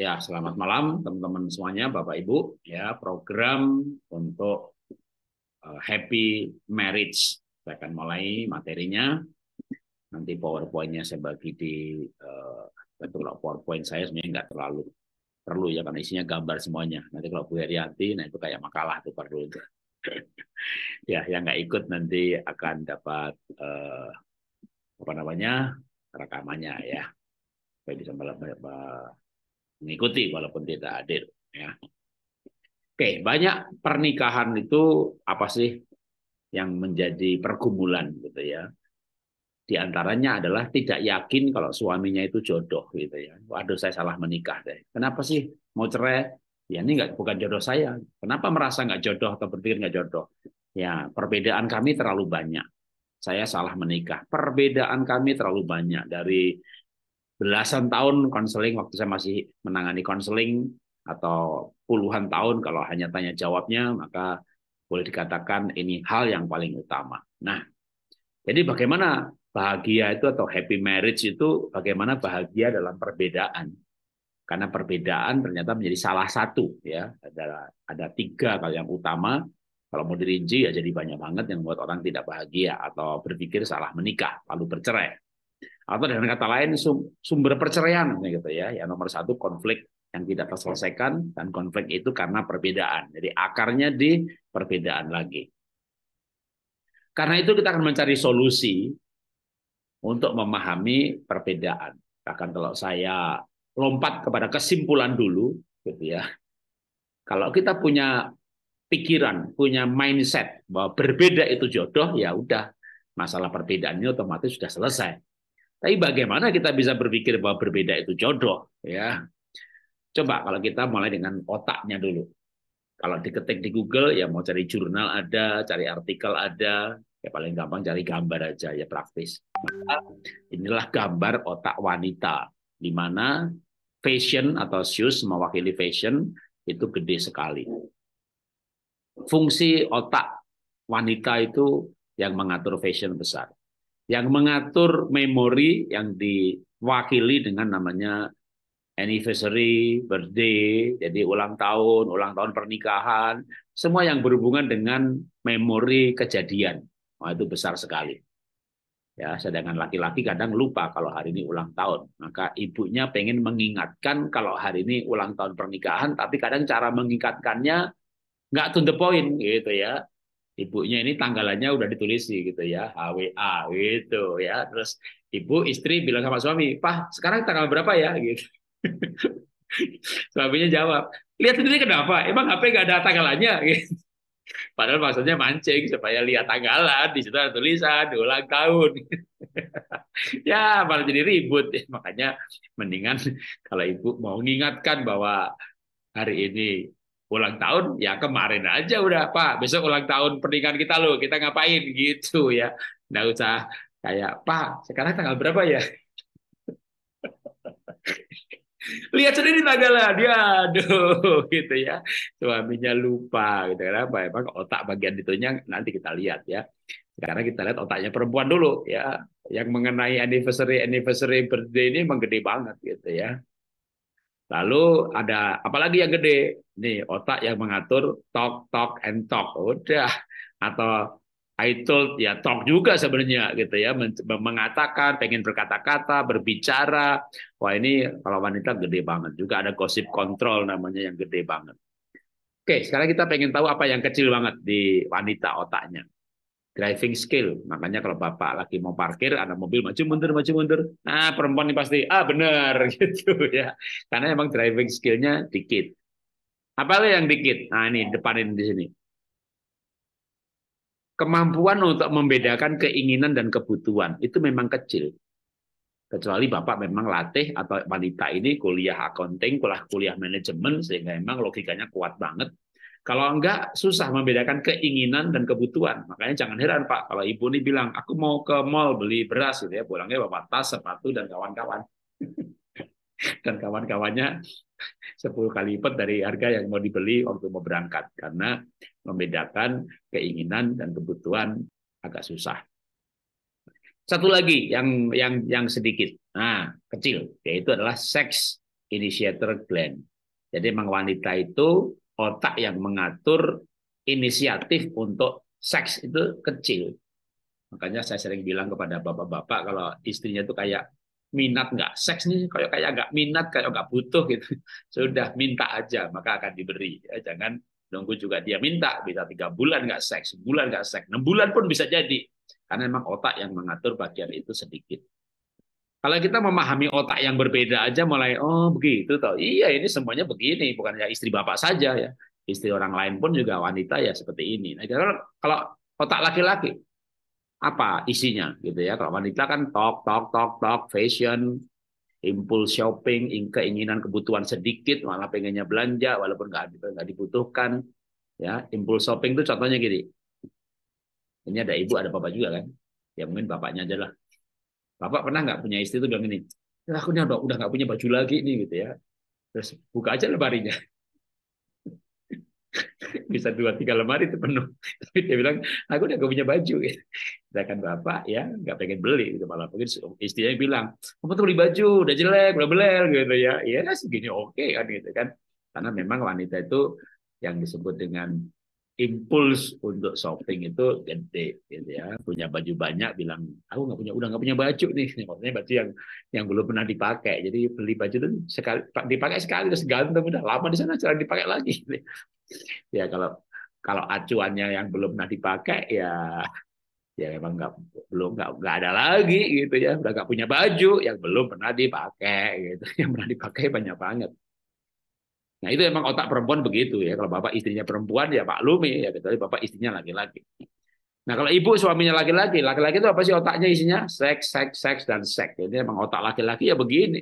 Ya, selamat malam teman-teman semuanya, Bapak Ibu. Ya, program untuk eh, Happy Marriage. Saya akan mulai materinya. Nanti PowerPoint-nya saya bagi di uh, kalau PowerPoint saya sebenarnya nggak terlalu perlu ya karena isinya gambar semuanya. Nanti kalau Bu Herianti, nah itu kayak makalah tuh perlu itu. ya, yang nggak ikut nanti akan dapat uh, apa namanya rekamannya ya. Saya bisa melihat mengikuti walaupun tidak hadir ya. Oke, banyak pernikahan itu apa sih yang menjadi pergumulan gitu ya. Di antaranya adalah tidak yakin kalau suaminya itu jodoh gitu ya. Waduh saya salah menikah deh. Kenapa sih mau cerai? Ya ini nggak bukan jodoh saya. Kenapa merasa nggak jodoh atau berpikir nggak jodoh? Ya perbedaan kami terlalu banyak. Saya salah menikah. Perbedaan kami terlalu banyak dari belasan tahun konseling waktu saya masih menangani konseling atau puluhan tahun kalau hanya tanya jawabnya maka boleh dikatakan ini hal yang paling utama. Nah, jadi bagaimana bahagia itu atau happy marriage itu bagaimana bahagia dalam perbedaan? Karena perbedaan ternyata menjadi salah satu ya ada ada tiga kalau yang utama kalau mau dirinci ya jadi banyak banget yang membuat orang tidak bahagia atau berpikir salah menikah lalu bercerai atau dengan kata lain sumber perceraian gitu ya yang nomor satu konflik yang tidak terselesaikan dan konflik itu karena perbedaan jadi akarnya di perbedaan lagi karena itu kita akan mencari solusi untuk memahami perbedaan bahkan kalau saya lompat kepada kesimpulan dulu gitu ya kalau kita punya pikiran punya mindset bahwa berbeda itu jodoh ya udah masalah perbedaannya otomatis sudah selesai tapi bagaimana kita bisa berpikir bahwa berbeda itu jodoh, ya? Coba kalau kita mulai dengan otaknya dulu. Kalau diketik di Google, ya mau cari jurnal ada, cari artikel ada, ya paling gampang cari gambar aja, ya praktis. Maka inilah gambar otak wanita, di mana fashion atau shoes mewakili fashion itu gede sekali. Fungsi otak wanita itu yang mengatur fashion besar yang mengatur memori yang diwakili dengan namanya anniversary, birthday, jadi ulang tahun, ulang tahun pernikahan, semua yang berhubungan dengan memori kejadian. Nah, itu besar sekali. Ya, sedangkan laki-laki kadang lupa kalau hari ini ulang tahun. Maka ibunya pengen mengingatkan kalau hari ini ulang tahun pernikahan, tapi kadang cara mengingatkannya nggak to the point gitu ya ibunya ini tanggalannya udah ditulis gitu ya HWA gitu ya terus ibu istri bilang sama suami pak sekarang tanggal berapa ya gitu suaminya jawab lihat sendiri kenapa emang HP nggak ada tanggalannya gitu padahal maksudnya mancing supaya lihat tanggalan di situ ada tulisan ulang tahun ya malah jadi ribut makanya mendingan kalau ibu mau mengingatkan bahwa hari ini ulang tahun ya kemarin aja udah Pak besok ulang tahun pernikahan kita loh kita ngapain gitu ya nggak usah kayak Pak sekarang tanggal berapa ya lihat sendiri tanggalnya dia aduh gitu ya suaminya lupa gitu kenapa emang otak bagian itunya nanti kita lihat ya karena kita lihat otaknya perempuan dulu ya yang mengenai anniversary anniversary birthday ini menggede banget gitu ya Lalu ada apalagi yang gede nih otak yang mengatur talk talk and talk udah atau I told ya talk juga sebenarnya gitu ya mengatakan pengen berkata-kata berbicara wah ini kalau wanita gede banget juga ada gosip kontrol namanya yang gede banget. Oke sekarang kita pengen tahu apa yang kecil banget di wanita otaknya driving skill. Makanya kalau bapak lagi mau parkir, ada mobil maju mundur maju mundur, nah perempuan ini pasti ah benar gitu ya. Karena emang driving skillnya dikit. Apalagi yang dikit. Nah ini depan ini di sini. Kemampuan untuk membedakan keinginan dan kebutuhan itu memang kecil. Kecuali bapak memang latih atau wanita ini kuliah accounting, kuliah kuliah manajemen sehingga memang logikanya kuat banget kalau enggak, susah membedakan keinginan dan kebutuhan. Makanya jangan heran, Pak, kalau Ibu ini bilang, aku mau ke mall beli beras, gitu ya, pulangnya bawa tas, sepatu, dan kawan-kawan. dan kawan-kawannya 10 kali lipat dari harga yang mau dibeli waktu mau berangkat. Karena membedakan keinginan dan kebutuhan agak susah. Satu lagi yang yang yang sedikit, nah kecil, yaitu adalah sex initiator gland. Jadi memang wanita itu otak yang mengatur inisiatif untuk seks itu kecil. Makanya saya sering bilang kepada bapak-bapak kalau istrinya itu kayak minat nggak seks nih kayak kayak nggak minat kayak nggak butuh gitu sudah minta aja maka akan diberi ya, jangan nunggu juga dia minta bisa tiga bulan nggak seks bulan nggak seks enam bulan pun bisa jadi karena memang otak yang mengatur bagian itu sedikit kalau kita memahami otak yang berbeda aja mulai oh begitu tau Iya ini semuanya begini, bukan ya istri bapak saja ya. Istri orang lain pun juga wanita ya seperti ini. Nah, kalau kalau otak laki-laki apa isinya gitu ya. Kalau wanita kan talk, talk, talk, talk, fashion, impulse shopping, keinginan kebutuhan sedikit malah pengennya belanja walaupun nggak nggak dibutuhkan. Ya, Impulse shopping itu contohnya gini. Ini ada ibu, ada bapak juga kan? Ya mungkin bapaknya aja lah Bapak pernah nggak punya istri itu bilang ini, ya, aku ini udah nggak punya baju lagi nih gitu ya. Terus buka aja lemarinya. Bisa dua tiga lemari itu penuh. Tapi dia bilang, aku udah nggak punya baju. kan bapak ya nggak pengen beli gitu malah mungkin istrinya bilang, kamu tuh beli baju udah jelek, udah belel gitu ya. Ya segini oke okay, kan gitu kan. Karena memang wanita itu yang disebut dengan impuls untuk shopping itu gede gitu ya punya baju banyak bilang aku nggak punya udah nggak punya baju nih maksudnya baju yang yang belum pernah dipakai jadi beli baju itu sekali dipakai sekali terus ganteng udah lama di sana jangan dipakai lagi ya kalau kalau acuannya yang belum pernah dipakai ya ya memang nggak belum nggak nggak ada lagi gitu ya udah nggak punya baju yang belum pernah dipakai gitu yang pernah dipakai banyak banget Nah itu emang otak perempuan begitu ya. Kalau bapak istrinya perempuan ya maklumi ya kecuali gitu. bapak istrinya laki-laki. Nah kalau ibu suaminya laki-laki, laki-laki itu apa sih otaknya isinya? Seks, seks, seks dan seks. Jadi emang otak laki-laki ya begini.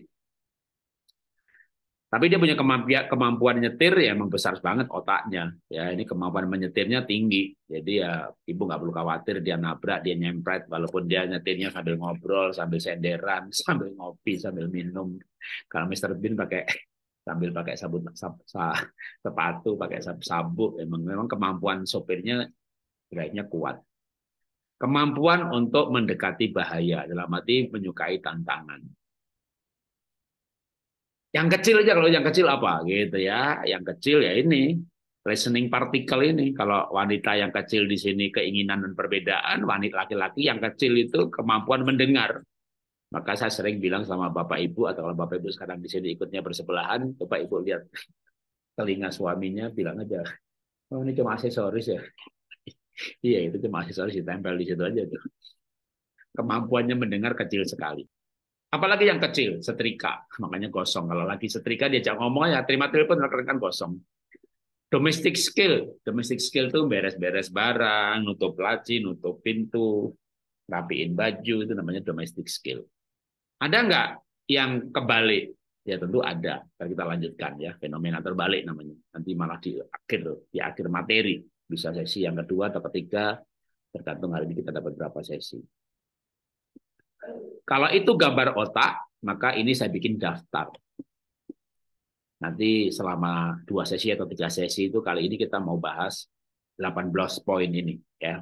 Tapi dia punya kemampuan kemampuan nyetir ya emang besar banget otaknya. Ya ini kemampuan menyetirnya tinggi. Jadi ya ibu nggak perlu khawatir dia nabrak, dia nyempret walaupun dia nyetirnya sambil ngobrol, sambil senderan, sambil ngopi, sambil minum. Kalau Mr. Bean pakai sambil pakai sabut sab, sab, sepatu pakai sab, sabuk emang memang kemampuan sopirnya kayaknya kuat kemampuan untuk mendekati bahaya dalam arti menyukai tantangan yang kecil aja kalau yang kecil apa gitu ya yang kecil ya ini listening partikel ini kalau wanita yang kecil di sini keinginan dan perbedaan wanita laki-laki yang kecil itu kemampuan mendengar maka saya sering bilang sama Bapak Ibu, atau kalau Bapak Ibu sekarang di sini ikutnya bersebelahan, Bapak Ibu lihat telinga suaminya, bilang aja, oh ini cuma aksesoris ya. iya, itu cuma aksesoris, ditempel di situ aja. Tuh. Kemampuannya mendengar kecil sekali. Apalagi yang kecil, setrika. Makanya kosong. Kalau lagi setrika, diajak ngomong ya, terima telepon, rekan-rekan kosong. Domestic skill. Domestic skill tuh beres-beres barang, nutup laci, nutup pintu, rapiin baju, itu namanya domestic skill. Ada nggak yang kebalik? Ya tentu ada. Nanti kita lanjutkan ya fenomena terbalik namanya. Nanti malah di akhir di akhir materi bisa sesi yang kedua atau ketiga tergantung hari ini kita dapat berapa sesi. Kalau itu gambar otak, maka ini saya bikin daftar. Nanti selama dua sesi atau tiga sesi itu kali ini kita mau bahas 18 poin ini ya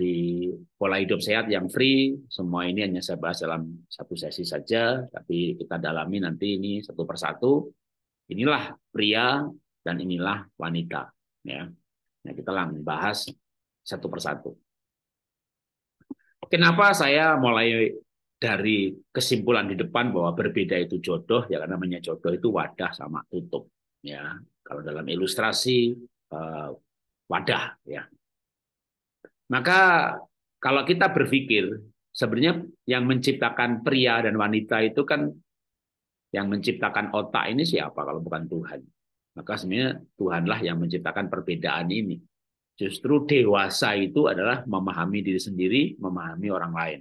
di pola hidup sehat yang free. Semua ini hanya saya bahas dalam satu sesi saja, tapi kita dalami nanti ini satu persatu. Inilah pria dan inilah wanita. Ya, nah, kita langsung bahas satu persatu. Kenapa saya mulai dari kesimpulan di depan bahwa berbeda itu jodoh ya karena namanya jodoh itu wadah sama tutup ya kalau dalam ilustrasi eh, wadah ya maka kalau kita berpikir sebenarnya yang menciptakan pria dan wanita itu kan yang menciptakan otak ini siapa kalau bukan Tuhan. Maka sebenarnya Tuhanlah yang menciptakan perbedaan ini. Justru dewasa itu adalah memahami diri sendiri, memahami orang lain.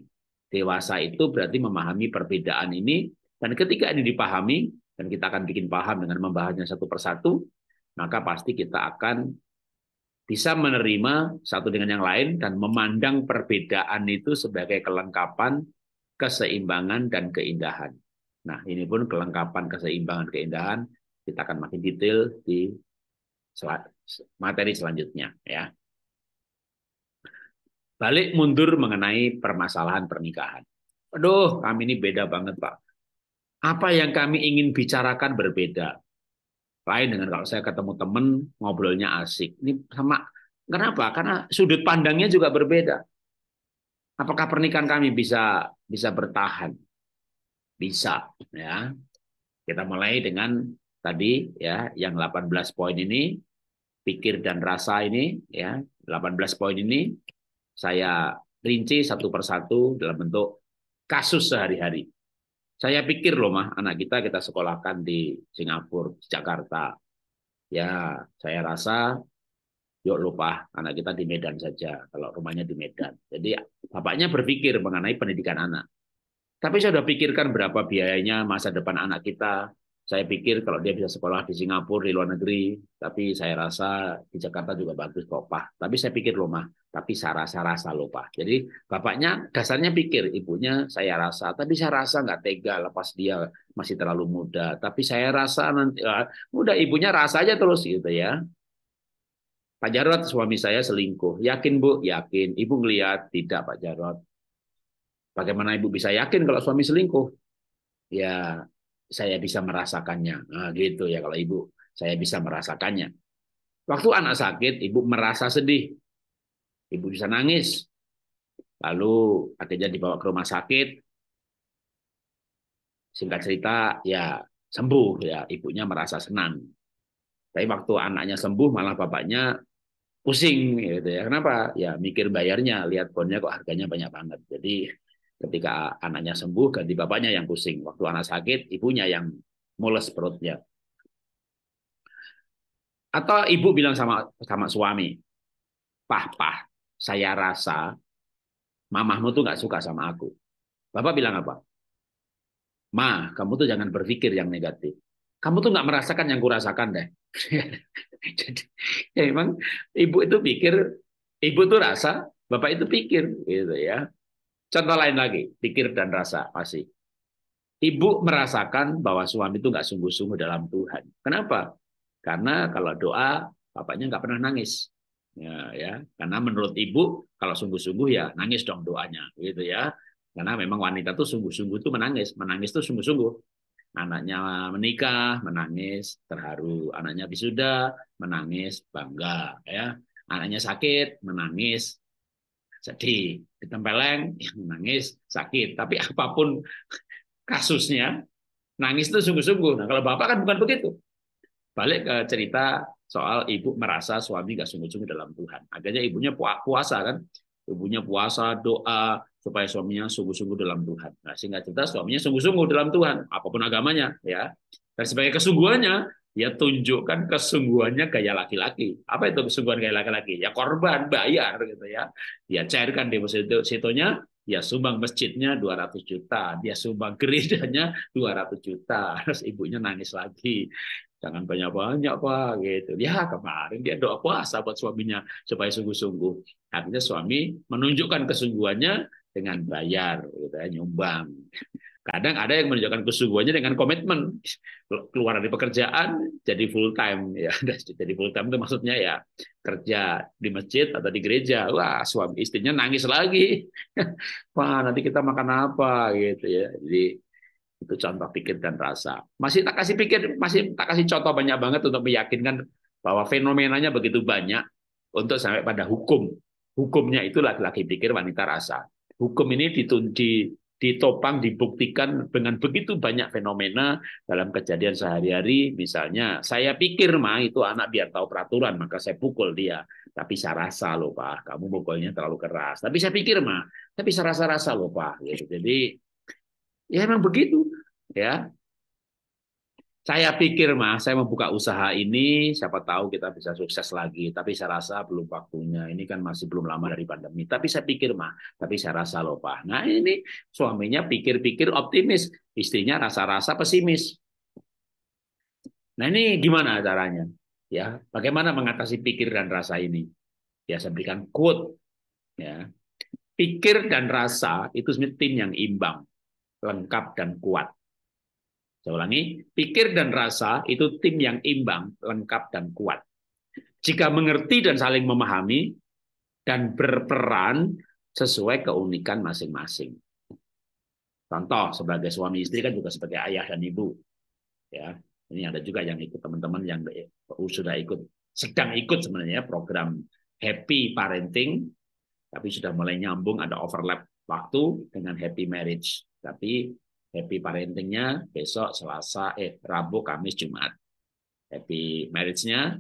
Dewasa itu berarti memahami perbedaan ini, dan ketika ini dipahami, dan kita akan bikin paham dengan membahasnya satu persatu, maka pasti kita akan bisa menerima satu dengan yang lain dan memandang perbedaan itu sebagai kelengkapan, keseimbangan, dan keindahan. Nah, ini pun kelengkapan, keseimbangan, keindahan kita akan makin detail di materi selanjutnya ya. Balik mundur mengenai permasalahan pernikahan. Aduh, kami ini beda banget, Pak. Apa yang kami ingin bicarakan berbeda lain dengan kalau saya ketemu temen ngobrolnya asik. Ini sama. Kenapa? Karena sudut pandangnya juga berbeda. Apakah pernikahan kami bisa bisa bertahan? Bisa, ya. Kita mulai dengan tadi ya yang 18 poin ini pikir dan rasa ini ya 18 poin ini saya rinci satu persatu dalam bentuk kasus sehari-hari saya pikir loh mah anak kita kita sekolahkan di Singapura, Jakarta. Ya, saya rasa yuk lupa anak kita di Medan saja kalau rumahnya di Medan. Jadi bapaknya berpikir mengenai pendidikan anak. Tapi saya sudah pikirkan berapa biayanya masa depan anak kita, saya pikir kalau dia bisa sekolah di Singapura di luar negeri, tapi saya rasa di Jakarta juga bagus kok pak. Tapi saya pikir loh mah, tapi saya rasa rasa loh pak. Jadi bapaknya dasarnya pikir, ibunya saya rasa, tapi saya rasa nggak tega lepas dia masih terlalu muda. Tapi saya rasa nanti ah, eh, udah ibunya rasa aja terus gitu ya. Pak Jarot suami saya selingkuh, yakin bu, yakin. Ibu ngelihat tidak Pak Jarot. Bagaimana ibu bisa yakin kalau suami selingkuh? Ya saya bisa merasakannya. Nah, gitu ya kalau ibu, saya bisa merasakannya. Waktu anak sakit, ibu merasa sedih. Ibu bisa nangis. Lalu akhirnya dibawa ke rumah sakit. Singkat cerita, ya sembuh ya, ibunya merasa senang. Tapi waktu anaknya sembuh malah bapaknya pusing gitu ya. Kenapa? Ya mikir bayarnya, lihat bonnya kok harganya banyak banget. Jadi Ketika anaknya sembuh, ganti bapaknya yang pusing. Waktu anak sakit, ibunya yang mules perutnya. Atau ibu bilang sama sama suami, pah pah, saya rasa mamahmu tuh nggak suka sama aku. Bapak bilang apa? Ma, kamu tuh jangan berpikir yang negatif. Kamu tuh nggak merasakan yang kurasakan deh. Jadi, ya emang ibu itu pikir, ibu tuh rasa, bapak itu pikir, gitu ya. Contoh lain lagi, pikir dan rasa pasti Ibu merasakan bahwa suami itu nggak sungguh-sungguh dalam Tuhan. Kenapa? Karena kalau doa, bapaknya nggak pernah nangis. Ya, ya, karena menurut ibu kalau sungguh-sungguh ya nangis dong doanya, gitu ya. Karena memang wanita tuh sungguh-sungguh tuh menangis, menangis tuh sungguh-sungguh. Anaknya menikah, menangis terharu. Anaknya wisuda, menangis bangga, ya. Anaknya sakit, menangis jadi ditempeleng, ya nangis, sakit. Tapi apapun kasusnya, nangis itu sungguh-sungguh. Nah, kalau bapak kan bukan begitu. Balik ke cerita soal ibu merasa suami gak sungguh-sungguh dalam Tuhan. Akhirnya ibunya puasa kan, ibunya puasa doa supaya suaminya sungguh-sungguh dalam Tuhan. Nah, sehingga cerita suaminya sungguh-sungguh dalam Tuhan, apapun agamanya ya. Dan sebagai kesungguhannya, ya tunjukkan kesungguhannya gaya laki-laki. Apa itu kesungguhan gaya laki-laki? Ya korban, bayar gitu ya. Ya cairkan deposito situnya, ya sumbang masjidnya 200 juta, dia ya, sumbang gerejanya 200 juta. Terus ibunya nangis lagi. Jangan banyak-banyak Pak gitu. Ya kemarin dia doa puasa buat suaminya supaya sungguh-sungguh. Artinya suami menunjukkan kesungguhannya dengan bayar gitu ya, nyumbang. Kadang ada yang menunjukkan kesungguhannya dengan komitmen keluar dari pekerjaan jadi full time ya. Jadi full time itu maksudnya ya kerja di masjid atau di gereja. Wah, suami istrinya nangis lagi. Wah, nanti kita makan apa gitu ya. Jadi itu contoh pikir dan rasa. Masih tak kasih pikir, masih tak kasih contoh banyak banget untuk meyakinkan bahwa fenomenanya begitu banyak untuk sampai pada hukum. Hukumnya itu laki-laki pikir, wanita rasa. Hukum ini ditunjuk ditopang dibuktikan dengan begitu banyak fenomena dalam kejadian sehari-hari misalnya saya pikir mah itu anak biar tahu peraturan maka saya pukul dia tapi saya rasa loh pak kamu pukulnya terlalu keras tapi saya pikir mah tapi saya rasa-rasa loh pak gitu. jadi ya emang begitu ya saya pikir mah saya membuka usaha ini, siapa tahu kita bisa sukses lagi. Tapi saya rasa belum waktunya. Ini kan masih belum lama dari pandemi. Tapi saya pikir mah, tapi saya rasa loh pak. Nah ini suaminya pikir-pikir optimis, istrinya rasa-rasa pesimis. Nah ini gimana caranya? Ya, bagaimana mengatasi pikir dan rasa ini? Ya saya berikan quote. Ya, pikir dan rasa itu tim yang imbang, lengkap dan kuat saya ulangi, pikir dan rasa itu tim yang imbang, lengkap dan kuat. Jika mengerti dan saling memahami dan berperan sesuai keunikan masing-masing. Contoh sebagai suami istri kan juga sebagai ayah dan ibu. Ya, ini ada juga yang ikut teman-teman yang sudah ikut sedang ikut sebenarnya ya, program happy parenting tapi sudah mulai nyambung ada overlap waktu dengan happy marriage. Tapi Happy parentingnya besok Selasa, eh Rabu, Kamis, Jumat. Happy marriage-nya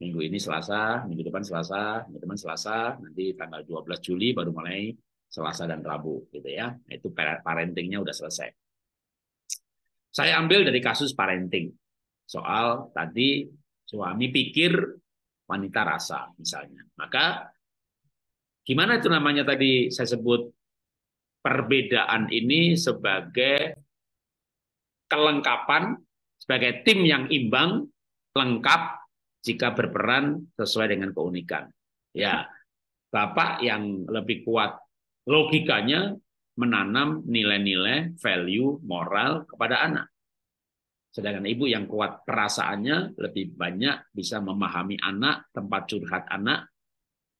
minggu ini Selasa, minggu depan Selasa, minggu depan Selasa, nanti tanggal 12 Juli baru mulai Selasa dan Rabu gitu ya. Itu parentingnya udah selesai. Saya ambil dari kasus parenting. Soal tadi suami pikir wanita rasa misalnya. Maka gimana itu namanya tadi saya sebut perbedaan ini sebagai kelengkapan, sebagai tim yang imbang, lengkap jika berperan sesuai dengan keunikan. Ya, Bapak yang lebih kuat logikanya menanam nilai-nilai value moral kepada anak. Sedangkan ibu yang kuat perasaannya lebih banyak bisa memahami anak, tempat curhat anak,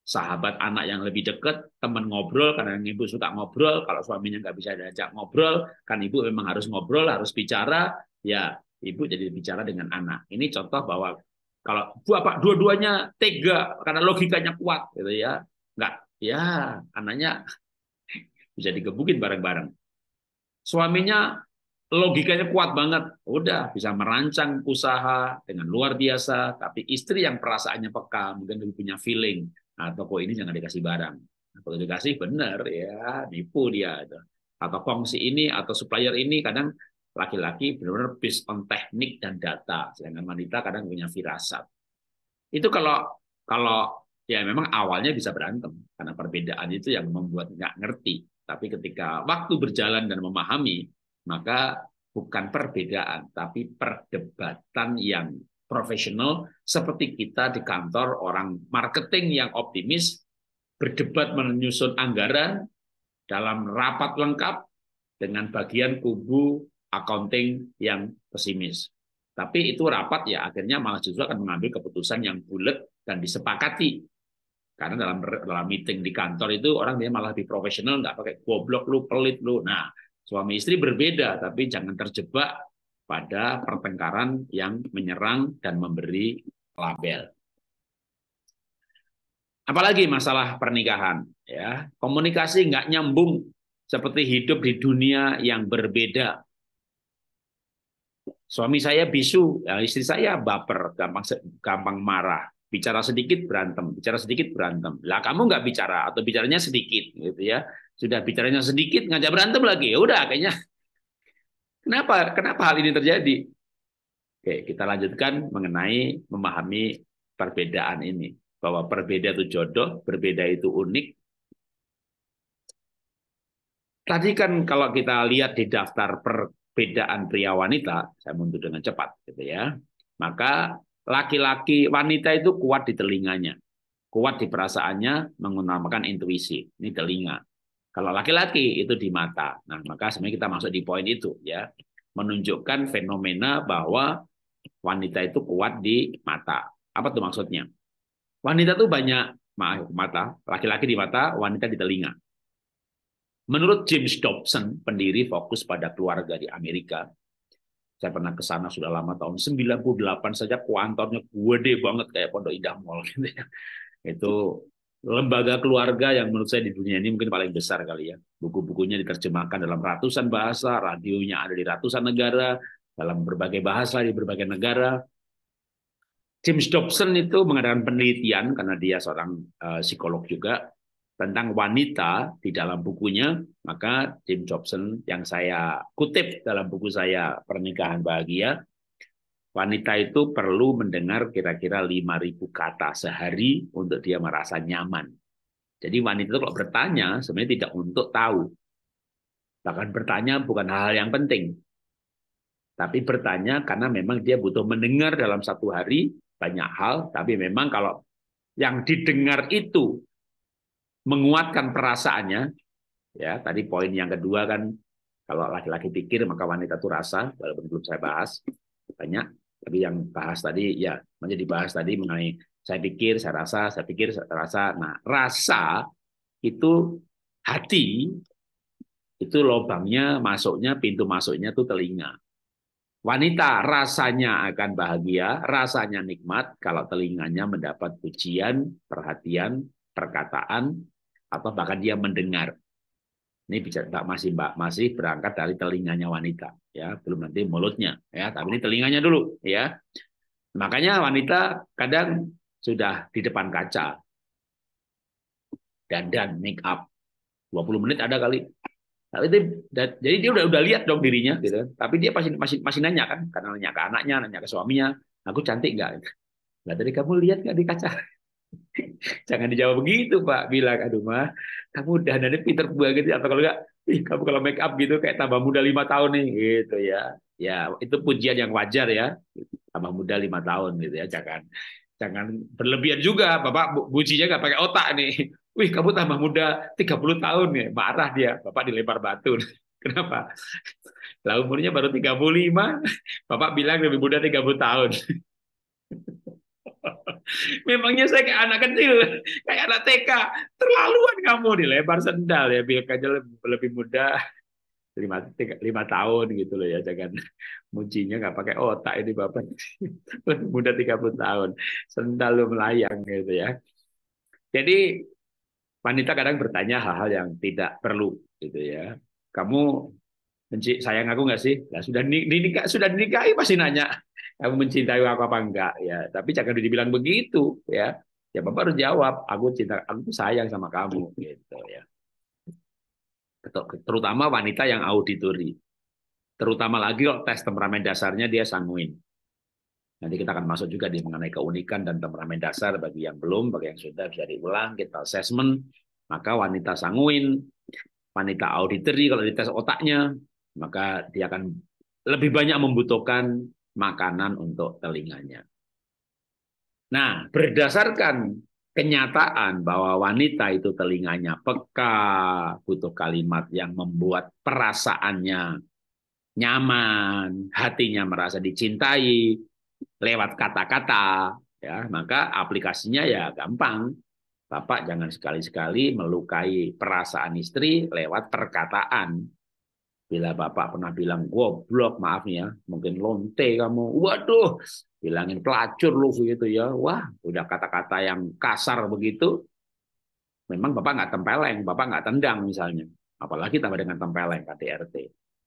sahabat anak yang lebih dekat, teman ngobrol karena ibu suka ngobrol, kalau suaminya nggak bisa diajak ngobrol, kan ibu memang harus ngobrol, harus bicara, ya ibu jadi bicara dengan anak. Ini contoh bahwa kalau apa dua-duanya tega karena logikanya kuat, gitu ya, nggak, ya anaknya bisa digebukin bareng-bareng. Suaminya logikanya kuat banget, udah bisa merancang usaha dengan luar biasa, tapi istri yang perasaannya peka, mungkin lebih punya feeling, Ah, toko ini jangan dikasih barang. kalau dikasih benar ya nipu dia. Atau gitu. kongsi ini atau supplier ini kadang laki-laki benar-benar based on teknik dan data, sedangkan wanita kadang punya firasat. Itu kalau kalau ya memang awalnya bisa berantem karena perbedaan itu yang membuat nggak ngerti. Tapi ketika waktu berjalan dan memahami, maka bukan perbedaan, tapi perdebatan yang profesional seperti kita di kantor orang marketing yang optimis berdebat menyusun anggaran dalam rapat lengkap dengan bagian kubu accounting yang pesimis. Tapi itu rapat ya akhirnya malah justru akan mengambil keputusan yang bulat dan disepakati. Karena dalam dalam meeting di kantor itu orang dia malah lebih profesional, nggak pakai goblok lu, pelit lu. Nah, suami istri berbeda, tapi jangan terjebak pada pertengkaran yang menyerang dan memberi label. Apalagi masalah pernikahan, ya komunikasi nggak nyambung seperti hidup di dunia yang berbeda. Suami saya bisu, ya istri saya baper, gampang gampang marah, bicara sedikit berantem, bicara sedikit berantem. Lah kamu nggak bicara atau bicaranya sedikit, gitu ya. Sudah bicaranya sedikit ngajak berantem lagi, ya udah kayaknya Kenapa? Kenapa hal ini terjadi? Oke, kita lanjutkan mengenai memahami perbedaan ini. Bahwa berbeda itu jodoh, berbeda itu unik. Tadi kan kalau kita lihat di daftar perbedaan pria wanita, saya mundur dengan cepat gitu ya. Maka laki-laki wanita itu kuat di telinganya, kuat di perasaannya menggunakan intuisi. Ini telinga. Kalau laki-laki itu di mata. Nah, maka sebenarnya kita masuk di poin itu ya. Menunjukkan fenomena bahwa wanita itu kuat di mata. Apa tuh maksudnya? Wanita tuh banyak maaf, mata, laki-laki di mata, wanita di telinga. Menurut James Dobson, pendiri fokus pada keluarga di Amerika, saya pernah ke sana sudah lama tahun 98 saja kuantornya gede banget kayak Pondok Indah Mall gitu ya. Itu lembaga keluarga yang menurut saya di dunia ini mungkin paling besar kali ya. Buku-bukunya diterjemahkan dalam ratusan bahasa, radionya ada di ratusan negara, dalam berbagai bahasa di berbagai negara. James Dobson itu mengadakan penelitian karena dia seorang uh, psikolog juga tentang wanita di dalam bukunya, maka James Dobson yang saya kutip dalam buku saya Pernikahan Bahagia wanita itu perlu mendengar kira-kira 5.000 kata sehari untuk dia merasa nyaman. Jadi wanita itu kalau bertanya sebenarnya tidak untuk tahu. Bahkan bertanya bukan hal-hal yang penting. Tapi bertanya karena memang dia butuh mendengar dalam satu hari banyak hal, tapi memang kalau yang didengar itu menguatkan perasaannya, ya tadi poin yang kedua kan kalau laki-laki pikir maka wanita itu rasa, walaupun belum saya bahas banyak tapi yang bahas tadi ya, menjadi dibahas tadi mengenai saya pikir, saya rasa, saya pikir, saya rasa. Nah, rasa itu hati itu lubangnya masuknya pintu masuknya tuh telinga. Wanita rasanya akan bahagia, rasanya nikmat kalau telinganya mendapat pujian, perhatian, perkataan atau bahkan dia mendengar. Ini bisa masih Mbak masih berangkat dari telinganya wanita ya belum nanti mulutnya ya tapi ini telinganya dulu ya makanya wanita kadang sudah di depan kaca dan dan make up 20 menit ada kali tapi itu jadi dia udah udah lihat dong dirinya gitu tapi dia masih masih masih nanya kan karena nanya ke anaknya nanya ke suaminya aku cantik nggak nggak tadi kamu lihat nggak di kaca jangan dijawab begitu pak bilang aduh mah kamu udah nanti pinter banget atau kalau enggak kamu kalau make up gitu kayak tambah muda lima tahun nih gitu ya ya itu pujian yang wajar ya tambah muda lima tahun gitu ya jangan jangan berlebihan juga bapak bujinya nggak pakai otak nih wih kamu tambah muda 30 tahun nih, marah dia bapak dilempar batu kenapa lah umurnya baru 35 bapak bilang lebih muda 30 tahun Memangnya saya kayak anak kecil, kayak anak TK. Terlaluan kamu dilebar sendal ya, biar aja lebih, muda. Lima, tiga, lima tahun gitu loh ya, jangan mucinya nggak pakai otak ini Bapak. lebih muda 30 tahun, sendal lu melayang gitu ya. Jadi wanita kadang bertanya hal-hal yang tidak perlu gitu ya. Kamu benci sayang aku nggak sih? Nah, sudah nikah, sudah dinikahi pasti nanya Aku mencintai aku apa enggak ya tapi jangan dibilang begitu ya ya bapak harus jawab aku cinta aku sayang sama kamu gitu ya terutama wanita yang auditori terutama lagi kalau tes temperamen dasarnya dia sanguin nanti kita akan masuk juga di mengenai keunikan dan temperamen dasar bagi yang belum bagi yang sudah bisa diulang kita assessment maka wanita sanguin wanita auditori kalau dites otaknya maka dia akan lebih banyak membutuhkan makanan untuk telinganya. Nah, berdasarkan kenyataan bahwa wanita itu telinganya peka, butuh kalimat yang membuat perasaannya nyaman, hatinya merasa dicintai lewat kata-kata, ya, maka aplikasinya ya gampang. Bapak jangan sekali-sekali melukai perasaan istri lewat perkataan. Bila Bapak pernah bilang goblok, maaf ya, mungkin lonte kamu. Waduh, bilangin pelacur lu gitu ya. Wah, udah kata-kata yang kasar begitu. Memang Bapak nggak tempeleng, Bapak nggak tendang misalnya. Apalagi tambah dengan tempeleng KDRT.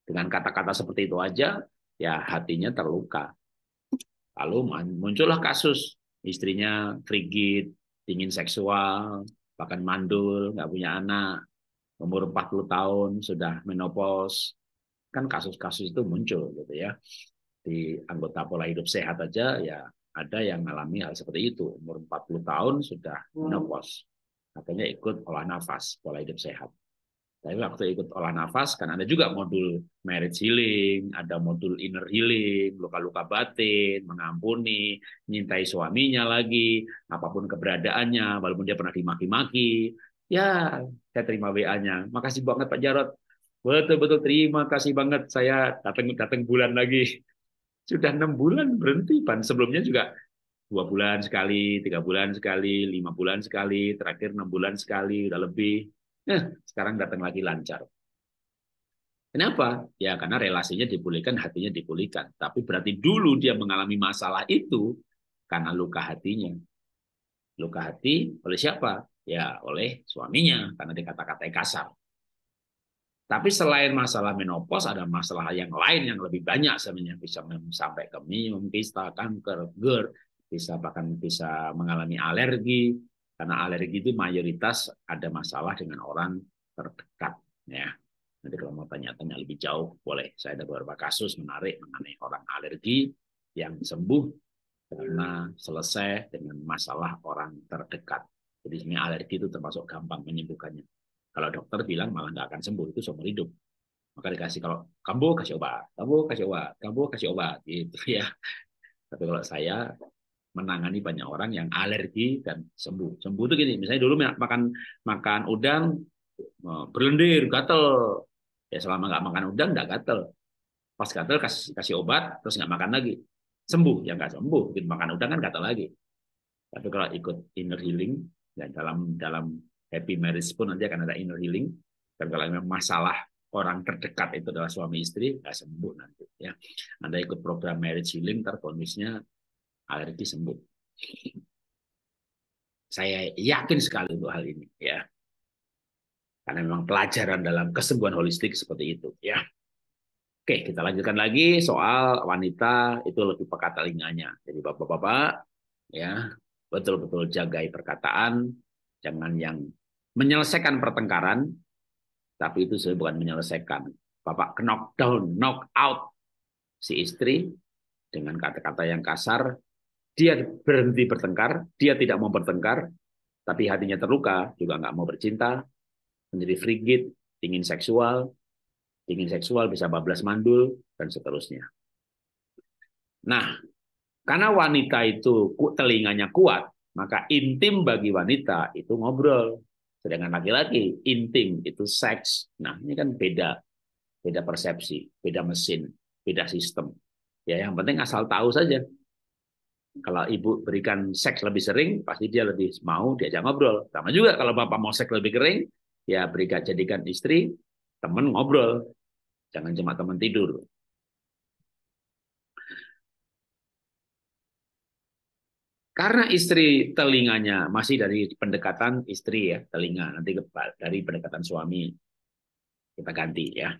Dengan kata-kata seperti itu aja, ya hatinya terluka. Lalu muncullah kasus istrinya frigid, dingin seksual, bahkan mandul, nggak punya anak, umur 40 tahun sudah menopause kan kasus-kasus itu muncul gitu ya di anggota pola hidup sehat aja ya ada yang mengalami hal seperti itu umur 40 tahun sudah hmm. menopause katanya ikut olah nafas pola hidup sehat tapi waktu ikut olah nafas kan ada juga modul marriage healing, ada modul inner healing, luka-luka batin, mengampuni, nyintai suaminya lagi, apapun keberadaannya, walaupun dia pernah dimaki-maki, Ya, saya terima WA-nya. Makasih banget Pak Jarot. Betul-betul terima kasih banget saya datang datang bulan lagi. Sudah enam bulan berhenti pan. Sebelumnya juga dua bulan sekali, tiga bulan sekali, lima bulan sekali, terakhir enam bulan sekali, udah lebih. Nah, sekarang datang lagi lancar. Kenapa? Ya karena relasinya dipulihkan, hatinya dipulihkan. Tapi berarti dulu dia mengalami masalah itu karena luka hatinya. Luka hati oleh siapa? ya oleh suaminya karena dikata-katai kasar. Tapi selain masalah menopause ada masalah yang lain yang lebih banyak sebenarnya bisa sampai ke minum, kista, kanker, GERD, bisa bahkan bisa mengalami alergi karena alergi itu mayoritas ada masalah dengan orang terdekat ya. Nanti kalau mau tanya-tanya lebih jauh boleh. Saya ada beberapa kasus menarik mengenai orang alergi yang sembuh karena selesai dengan masalah orang terdekat. Jadi sebenarnya alergi itu termasuk gampang menyembuhkannya. Kalau dokter bilang malah nggak akan sembuh, itu seumur hidup. Maka dikasih kalau kamu kasih obat, kamu kasih obat, kamu kasih obat, gitu ya. Tapi kalau saya menangani banyak orang yang alergi dan sembuh. Sembuh itu gini, misalnya dulu makan makan udang e, berlendir, gatel. Ya selama nggak makan udang nggak gatel. Pas gatel kasih, kasih obat terus nggak makan lagi, sembuh. yang nggak sembuh, bikin makan udang kan gatel lagi. Tapi kalau ikut inner healing, Ya, dalam dalam happy marriage pun nanti akan ada inner healing. Dan kalau memang masalah orang terdekat itu adalah suami istri, nggak ya sembuh nanti. Ya, Anda ikut program marriage healing, terkondisinya alergi sembuh. Saya yakin sekali untuk hal ini. Ya, karena memang pelajaran dalam kesembuhan holistik seperti itu. Ya. Oke, kita lanjutkan lagi soal wanita itu lebih peka telinganya. Jadi bapak-bapak, ya betul-betul jagai perkataan, jangan yang menyelesaikan pertengkaran, tapi itu sebenarnya bukan menyelesaikan. Bapak knock down, knock out si istri dengan kata-kata yang kasar, dia berhenti bertengkar, dia tidak mau bertengkar, tapi hatinya terluka, juga nggak mau bercinta, menjadi frigid, ingin seksual, ingin seksual bisa bablas mandul, dan seterusnya. Nah, karena wanita itu telinganya kuat, maka intim bagi wanita itu ngobrol. Sedangkan laki-laki intim itu seks. Nah, ini kan beda. Beda persepsi, beda mesin, beda sistem. Ya, yang penting asal tahu saja. Kalau ibu berikan seks lebih sering, pasti dia lebih mau diajak ngobrol. Sama juga kalau bapak mau seks lebih kering, ya berikan jadikan istri teman ngobrol. Jangan cuma teman tidur. Karena istri telinganya masih dari pendekatan istri ya, telinga nanti dari pendekatan suami kita ganti ya.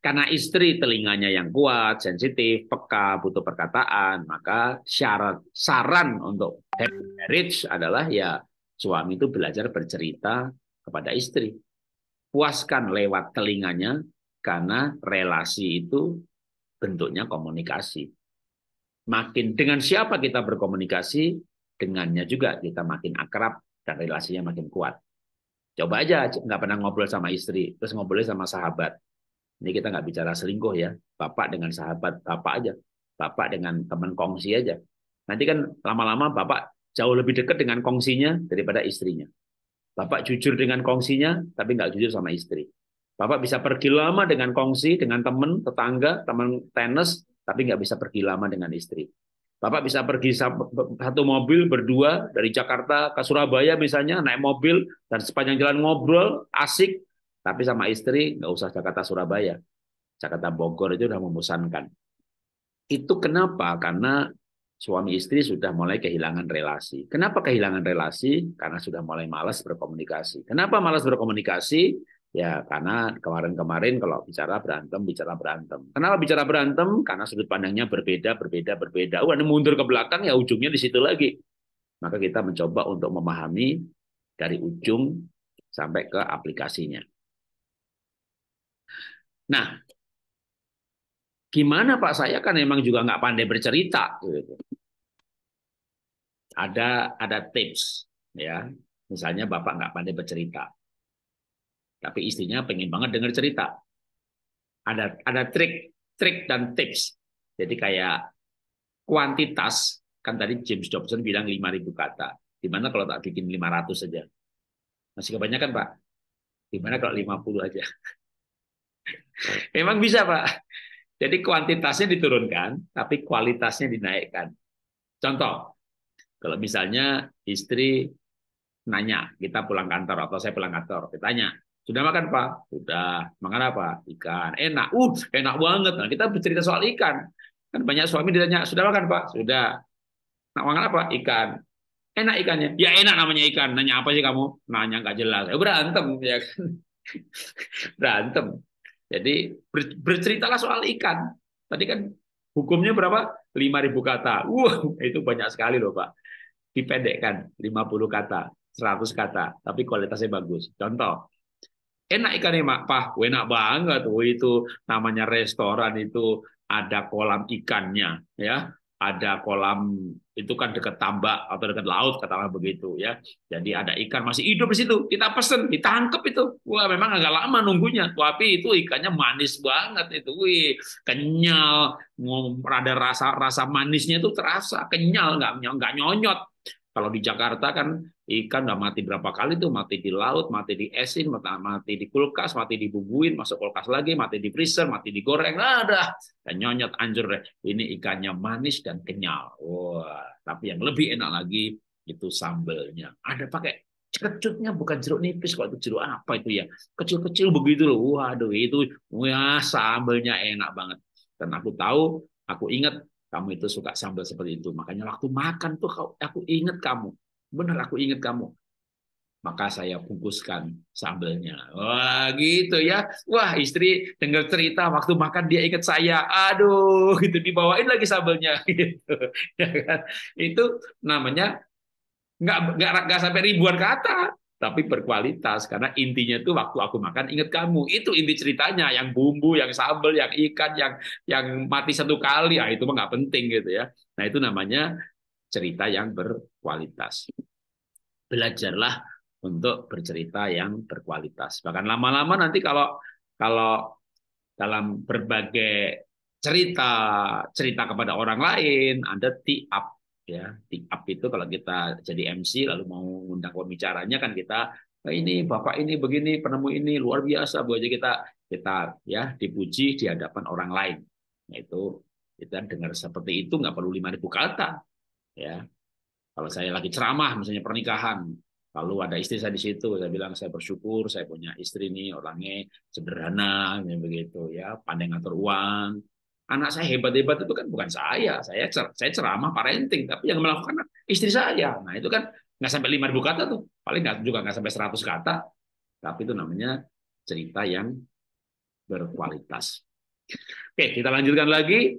Karena istri telinganya yang kuat, sensitif, peka, butuh perkataan, maka syarat saran untuk happy marriage adalah ya suami itu belajar bercerita kepada istri. Puaskan lewat telinganya karena relasi itu bentuknya komunikasi makin dengan siapa kita berkomunikasi, dengannya juga kita makin akrab dan relasinya makin kuat. Coba aja nggak pernah ngobrol sama istri, terus ngobrol sama sahabat. Ini kita nggak bicara selingkuh ya, bapak dengan sahabat bapak aja, bapak dengan teman kongsi aja. Nanti kan lama-lama bapak jauh lebih dekat dengan kongsinya daripada istrinya. Bapak jujur dengan kongsinya, tapi nggak jujur sama istri. Bapak bisa pergi lama dengan kongsi, dengan teman, tetangga, teman tenis, tapi nggak bisa pergi lama dengan istri. Bapak bisa pergi satu mobil berdua dari Jakarta ke Surabaya misalnya naik mobil dan sepanjang jalan ngobrol asik, tapi sama istri nggak usah Jakarta Surabaya, Jakarta Bogor itu udah membosankan. Itu kenapa? Karena suami istri sudah mulai kehilangan relasi. Kenapa kehilangan relasi? Karena sudah mulai malas berkomunikasi. Kenapa malas berkomunikasi? Ya, karena kemarin-kemarin kalau bicara berantem, bicara berantem. Kenapa bicara berantem? Karena sudut pandangnya berbeda, berbeda, berbeda. Oh, mundur ke belakang ya ujungnya di situ lagi. Maka kita mencoba untuk memahami dari ujung sampai ke aplikasinya. Nah, gimana Pak saya kan memang juga nggak pandai bercerita. Gitu. Ada ada tips ya, misalnya Bapak nggak pandai bercerita. Tapi istrinya pengen banget dengar cerita. Ada ada trik, trik dan tips. Jadi kayak kuantitas kan tadi James Dobson bilang 5000 kata. Gimana kalau tak bikin 500 saja? Masih kebanyakan, Pak. Gimana kalau 50 aja? Memang bisa, Pak. Jadi kuantitasnya diturunkan, tapi kualitasnya dinaikkan. Contoh, kalau misalnya istri nanya, kita pulang kantor atau saya pulang kantor, ditanya, sudah makan Pak? Sudah. Makan apa? Ikan. Enak. Uh, enak banget. Nah, kita bercerita soal ikan. Kan banyak suami ditanya, sudah makan Pak? Sudah. Nak makan apa? Ikan. Enak ikannya. Ya enak namanya ikan. Nanya apa sih kamu? Nanya nggak jelas. Eh, ya, berantem ya berantem. Jadi berceritalah soal ikan. Tadi kan hukumnya berapa? lima ribu kata. uh itu banyak sekali loh, Pak. Dipendekkan lima puluh kata, 100 kata, tapi kualitasnya bagus. Contoh, enak ikan ya mak pah enak banget tuh oh, itu namanya restoran itu ada kolam ikannya ya ada kolam itu kan dekat tambak atau dekat laut katakan begitu ya jadi ada ikan masih hidup di situ kita pesen ditangkap itu wah memang agak lama nunggunya tapi itu ikannya manis banget itu wih kenyal ada rasa rasa manisnya itu terasa kenyal nggak nggak nyonyot kalau di Jakarta kan ikan udah mati berapa kali tuh, mati di laut, mati di esin, mati di kulkas, mati dibubuin, masuk kulkas lagi, mati di freezer, mati digoreng, nah dah. Dan nyonyot anjur deh, ini ikannya manis dan kenyal. Wah, tapi yang lebih enak lagi itu sambelnya. Ada pakai kecutnya bukan jeruk nipis kalau itu jeruk apa itu ya kecil-kecil begitu loh waduh itu wah sambelnya enak banget dan aku tahu aku ingat kamu itu suka sambal seperti itu. Makanya waktu makan tuh aku ingat kamu. Benar aku ingat kamu. Maka saya bungkuskan sambalnya. Wah gitu ya. Wah istri dengar cerita waktu makan dia ingat saya. Aduh gitu dibawain lagi sambalnya. Gitu. Ya kan? Itu namanya nggak nggak nggak sampai ribuan kata tapi berkualitas karena intinya itu waktu aku makan ingat kamu itu inti ceritanya yang bumbu yang sambal yang ikan yang yang mati satu kali ah itu mah nggak penting gitu ya nah itu namanya cerita yang berkualitas belajarlah untuk bercerita yang berkualitas bahkan lama-lama nanti kalau kalau dalam berbagai cerita cerita kepada orang lain Anda tiap ya di up itu kalau kita jadi MC lalu mau undang pembicaranya kan kita ini bapak ini begini penemu ini luar biasa buat aja kita kita ya dipuji di hadapan orang lain nah, itu kita dengar seperti itu nggak perlu lima ribu kata ya kalau saya lagi ceramah misalnya pernikahan lalu ada istri saya di situ saya bilang saya bersyukur saya punya istri nih orangnya sederhana begitu ya pandai ngatur uang anak saya hebat-hebat itu kan bukan saya. Saya cer saya ceramah parenting, tapi yang melakukan istri saya. Nah, itu kan nggak sampai 5000 kata tuh. Paling nggak juga nggak sampai 100 kata. Tapi itu namanya cerita yang berkualitas. Oke, kita lanjutkan lagi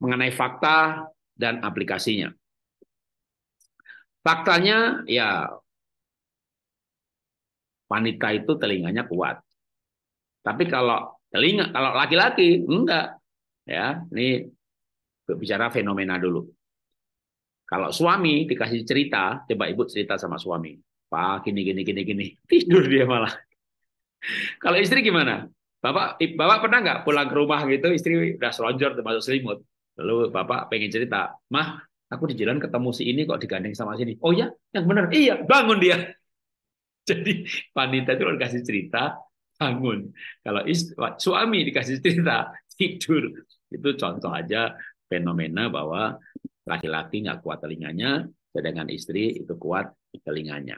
mengenai fakta dan aplikasinya. Faktanya ya wanita itu telinganya kuat. Tapi kalau telinga kalau laki-laki enggak Ya, ini bicara fenomena dulu. Kalau suami dikasih cerita, coba ibu cerita sama suami. Pak, gini, gini, gini, gini. Tidur dia malah. Kalau istri gimana? Bapak, bapak pernah nggak pulang ke rumah gitu, istri udah selonjor termasuk selimut. Lalu bapak pengen cerita, mah aku di jalan ketemu si ini kok digandeng sama sini. Oh ya, yang benar. Iya, bangun dia. Jadi wanita itu dikasih cerita, bangun. Kalau istri, suami dikasih cerita, tidur. Itu contoh aja fenomena bahwa laki-laki nggak kuat telinganya, sedangkan istri itu kuat telinganya.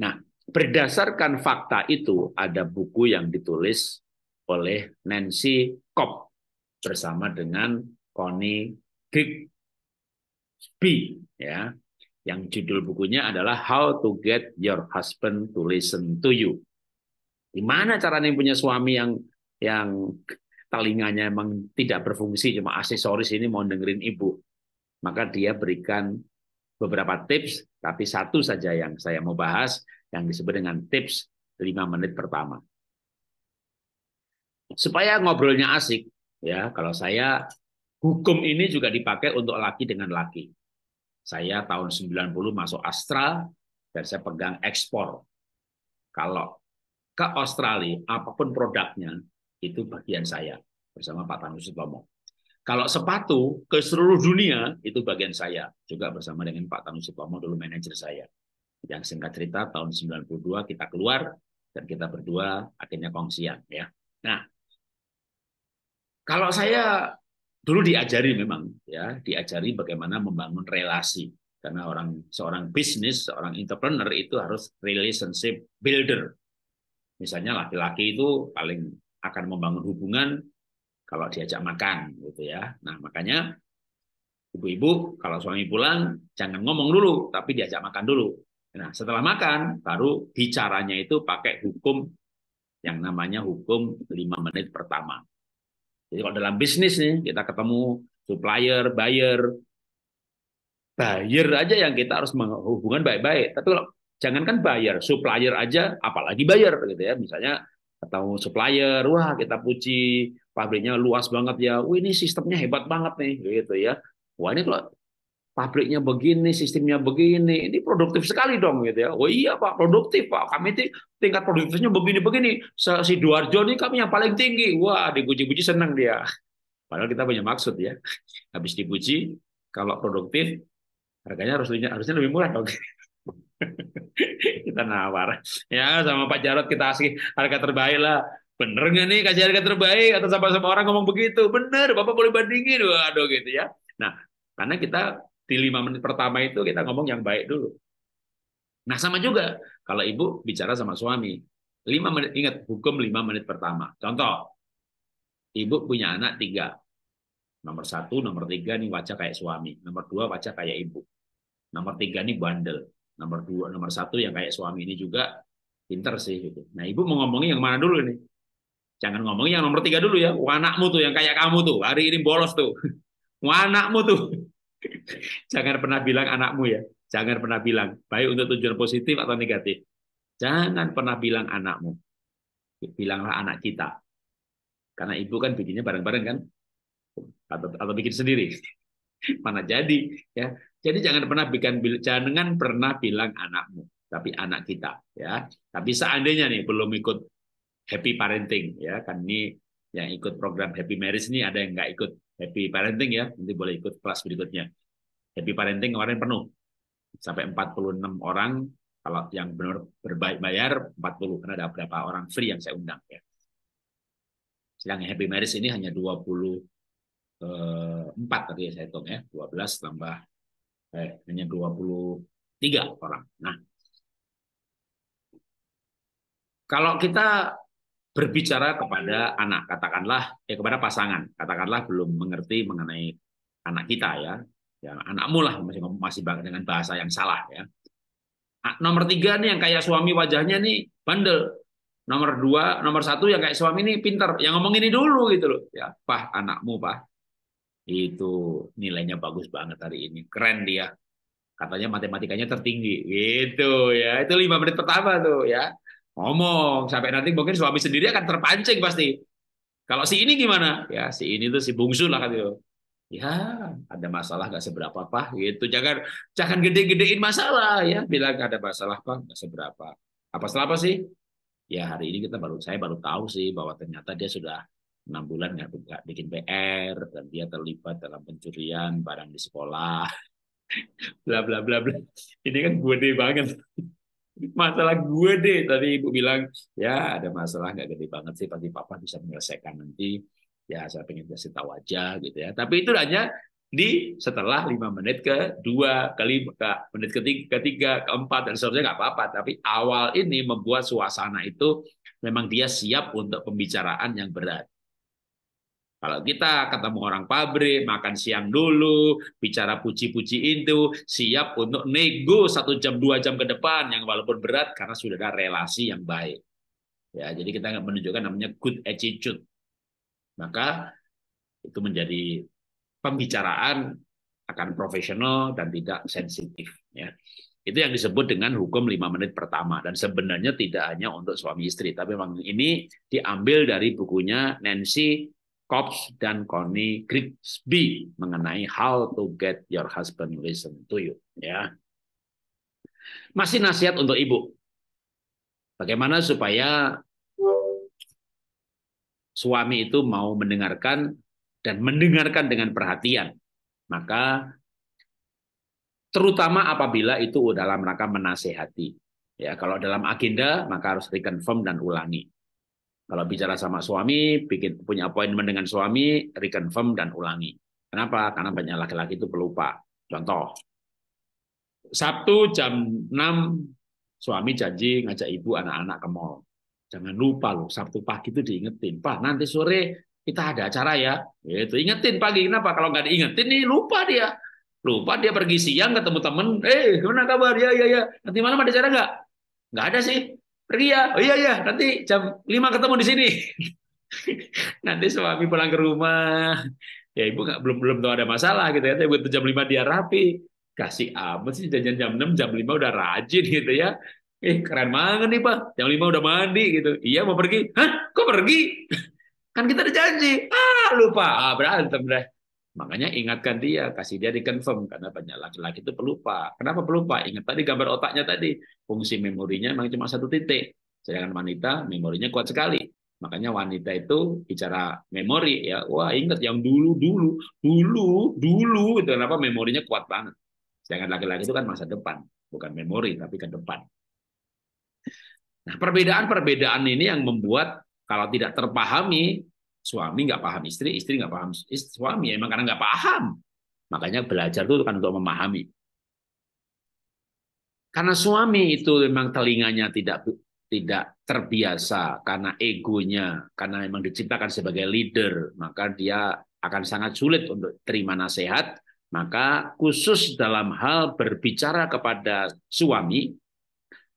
Nah, berdasarkan fakta itu ada buku yang ditulis oleh Nancy Kopp bersama dengan Connie Grigsby ya yang judul bukunya adalah How to Get Your Husband to Listen to You. Gimana caranya punya suami yang yang telinganya memang tidak berfungsi cuma aksesoris ini mau dengerin ibu maka dia berikan beberapa tips tapi satu saja yang saya mau bahas yang disebut dengan tips 5 menit pertama supaya ngobrolnya asik ya kalau saya hukum ini juga dipakai untuk laki dengan laki saya tahun 90 masuk Astra dan saya pegang ekspor kalau ke Australia apapun produknya itu bagian saya bersama Pak Tanu Sutomo. Kalau sepatu ke seluruh dunia itu bagian saya juga bersama dengan Pak Tanu Sutomo dulu manajer saya. Yang singkat cerita tahun 92 kita keluar dan kita berdua akhirnya kongsian ya. Nah, kalau saya dulu diajari memang ya, diajari bagaimana membangun relasi karena orang seorang bisnis, seorang entrepreneur itu harus relationship builder. Misalnya laki-laki itu paling akan membangun hubungan kalau diajak makan gitu ya. Nah, makanya ibu-ibu kalau suami pulang jangan ngomong dulu tapi diajak makan dulu. Nah, setelah makan baru bicaranya itu pakai hukum yang namanya hukum 5 menit pertama. Jadi kalau dalam bisnis nih kita ketemu supplier, buyer, buyer aja yang kita harus menghubungkan baik-baik. Tapi kalau jangankan buyer, supplier aja apalagi buyer gitu ya. Misalnya atau supplier, wah kita puji pabriknya luas banget ya, wah ini sistemnya hebat banget nih, gitu ya. Wah ini kalau pabriknya begini, sistemnya begini, ini produktif sekali dong gitu ya. wah oh, iya Pak, produktif Pak. Kami tingkat produktifnya begini-begini. Si Duarjo ini kami yang paling tinggi. Wah, dipuji-puji senang dia. Padahal kita punya maksud ya. Habis dipuji, kalau produktif, harganya harusnya, harusnya lebih murah dong. kita nawar ya sama Pak Jarot kita kasih harga terbaik lah bener nggak nih kasih harga terbaik atau sama sama orang ngomong begitu bener bapak boleh bandingin waduh gitu ya nah karena kita di lima menit pertama itu kita ngomong yang baik dulu nah sama juga kalau ibu bicara sama suami lima menit ingat hukum lima menit pertama contoh ibu punya anak tiga nomor satu nomor tiga nih wajah kayak suami nomor dua wajah kayak ibu nomor tiga nih bandel nomor dua nomor satu yang kayak suami ini juga pinter sih gitu. Nah ibu mau ngomongin yang mana dulu ini? Jangan ngomongin yang nomor tiga dulu ya. Anakmu tuh yang kayak kamu tuh hari ini bolos tuh. Anakmu tuh. Jangan pernah bilang anakmu ya. Jangan pernah bilang. Baik untuk tujuan positif atau negatif. Jangan pernah bilang anakmu. Bilanglah anak kita. Karena ibu kan bikinnya bareng-bareng kan? Atau, atau bikin sendiri. Mana jadi ya jadi jangan pernah bikin jangan pernah bilang anakmu, tapi anak kita ya. Tapi seandainya nih belum ikut happy parenting ya, kan ini yang ikut program happy marriage ini ada yang nggak ikut happy parenting ya, nanti boleh ikut kelas berikutnya. Happy parenting kemarin penuh sampai 46 orang kalau yang benar berbaik berbayar 40 karena ada beberapa orang free yang saya undang ya. Sedang happy marriage ini hanya 24 eh, tadi saya hitung ya, 12 tambah eh, hanya 23 orang. Nah, kalau kita berbicara kepada anak, katakanlah eh, kepada pasangan, katakanlah belum mengerti mengenai anak kita ya, ya anakmu lah masih masih dengan bahasa yang salah ya. Ah, nomor tiga nih yang kayak suami wajahnya nih bandel, nomor dua, nomor satu yang kayak suami ini pinter, yang ngomong ini dulu gitu loh. Ya, pah anakmu pah, itu nilainya bagus banget hari ini. Keren dia. Katanya matematikanya tertinggi. Gitu ya. Itu lima menit pertama tuh ya. Ngomong. Sampai nanti mungkin suami sendiri akan terpancing pasti. Kalau si ini gimana? Ya si ini tuh si bungsu lah gitu. Ya ada masalah nggak seberapa apa gitu. Jangan jangan gede-gedein masalah ya. Bilang ada masalah pak nggak seberapa. Apa salah apa sih? Ya hari ini kita baru saya baru tahu sih bahwa ternyata dia sudah enam bulan nggak, nggak bikin PR dan dia terlibat dalam pencurian barang di sekolah bla bla bla bla ini kan gue deh banget masalah gue deh tadi ibu bilang ya ada masalah nggak gede banget sih pasti papa bisa menyelesaikan nanti ya saya pengen kasih tahu aja gitu ya tapi itu hanya di setelah lima menit ke dua kali ke menit ketiga ketiga keempat dan seterusnya nggak apa-apa tapi awal ini membuat suasana itu memang dia siap untuk pembicaraan yang berat kalau kita ketemu orang pabrik, makan siang dulu, bicara puji-puji itu, siap untuk nego satu jam dua jam ke depan yang walaupun berat karena sudah ada relasi yang baik. Ya, jadi kita menunjukkan namanya good attitude. Maka itu menjadi pembicaraan akan profesional dan tidak sensitif. Ya. Itu yang disebut dengan hukum lima menit pertama. Dan sebenarnya tidak hanya untuk suami istri. Tapi memang ini diambil dari bukunya Nancy Cops dan Connie Grigsby mengenai How to Get Your Husband Listen to You. Ya. Masih nasihat untuk ibu. Bagaimana supaya suami itu mau mendengarkan dan mendengarkan dengan perhatian. Maka terutama apabila itu dalam rangka menasehati. Ya, kalau dalam agenda maka harus reconfirm dan ulangi. Kalau bicara sama suami, bikin punya appointment dengan suami, reconfirm dan ulangi. Kenapa? Karena banyak laki-laki itu pelupa. Contoh, Sabtu jam 6 suami janji ngajak ibu anak-anak ke mall. Jangan lupa loh, Sabtu pagi itu diingetin. Pak, nanti sore kita ada acara ya. Itu ingetin pagi. Kenapa? Kalau nggak diingetin nih lupa dia. Lupa dia pergi siang ketemu temen. Eh, gimana kabar? Ya, ya, ya. Nanti malam ada acara nggak? Nggak ada sih pergi ya oh iya iya nanti jam 5 ketemu di sini nanti suami pulang ke rumah ya ibu nggak belum belum tahu ada masalah gitu ya tapi butuh jam 5 dia rapi kasih amat sih jajan jam 6 jam 5 udah rajin gitu ya eh keren banget nih pak jam 5 udah mandi gitu iya mau pergi hah kok pergi kan kita ada janji ah lupa ah berantem deh Makanya ingatkan dia, kasih dia dikonfirm karena banyak laki-laki itu pelupa. Kenapa pelupa? Ingat tadi gambar otaknya tadi, fungsi memorinya memang cuma satu titik. Sedangkan wanita memorinya kuat sekali. Makanya wanita itu bicara memori ya, wah ingat yang dulu dulu dulu dulu itu kenapa memorinya kuat banget. Sedangkan laki-laki itu kan masa depan, bukan memori tapi ke depan. Nah, perbedaan-perbedaan ini yang membuat kalau tidak terpahami Suami nggak paham istri, istri nggak paham istri, suami. Ya, emang karena nggak paham. Makanya belajar itu kan untuk memahami. Karena suami itu memang telinganya tidak tidak terbiasa karena egonya, karena memang diciptakan sebagai leader, maka dia akan sangat sulit untuk terima nasihat. Maka khusus dalam hal berbicara kepada suami,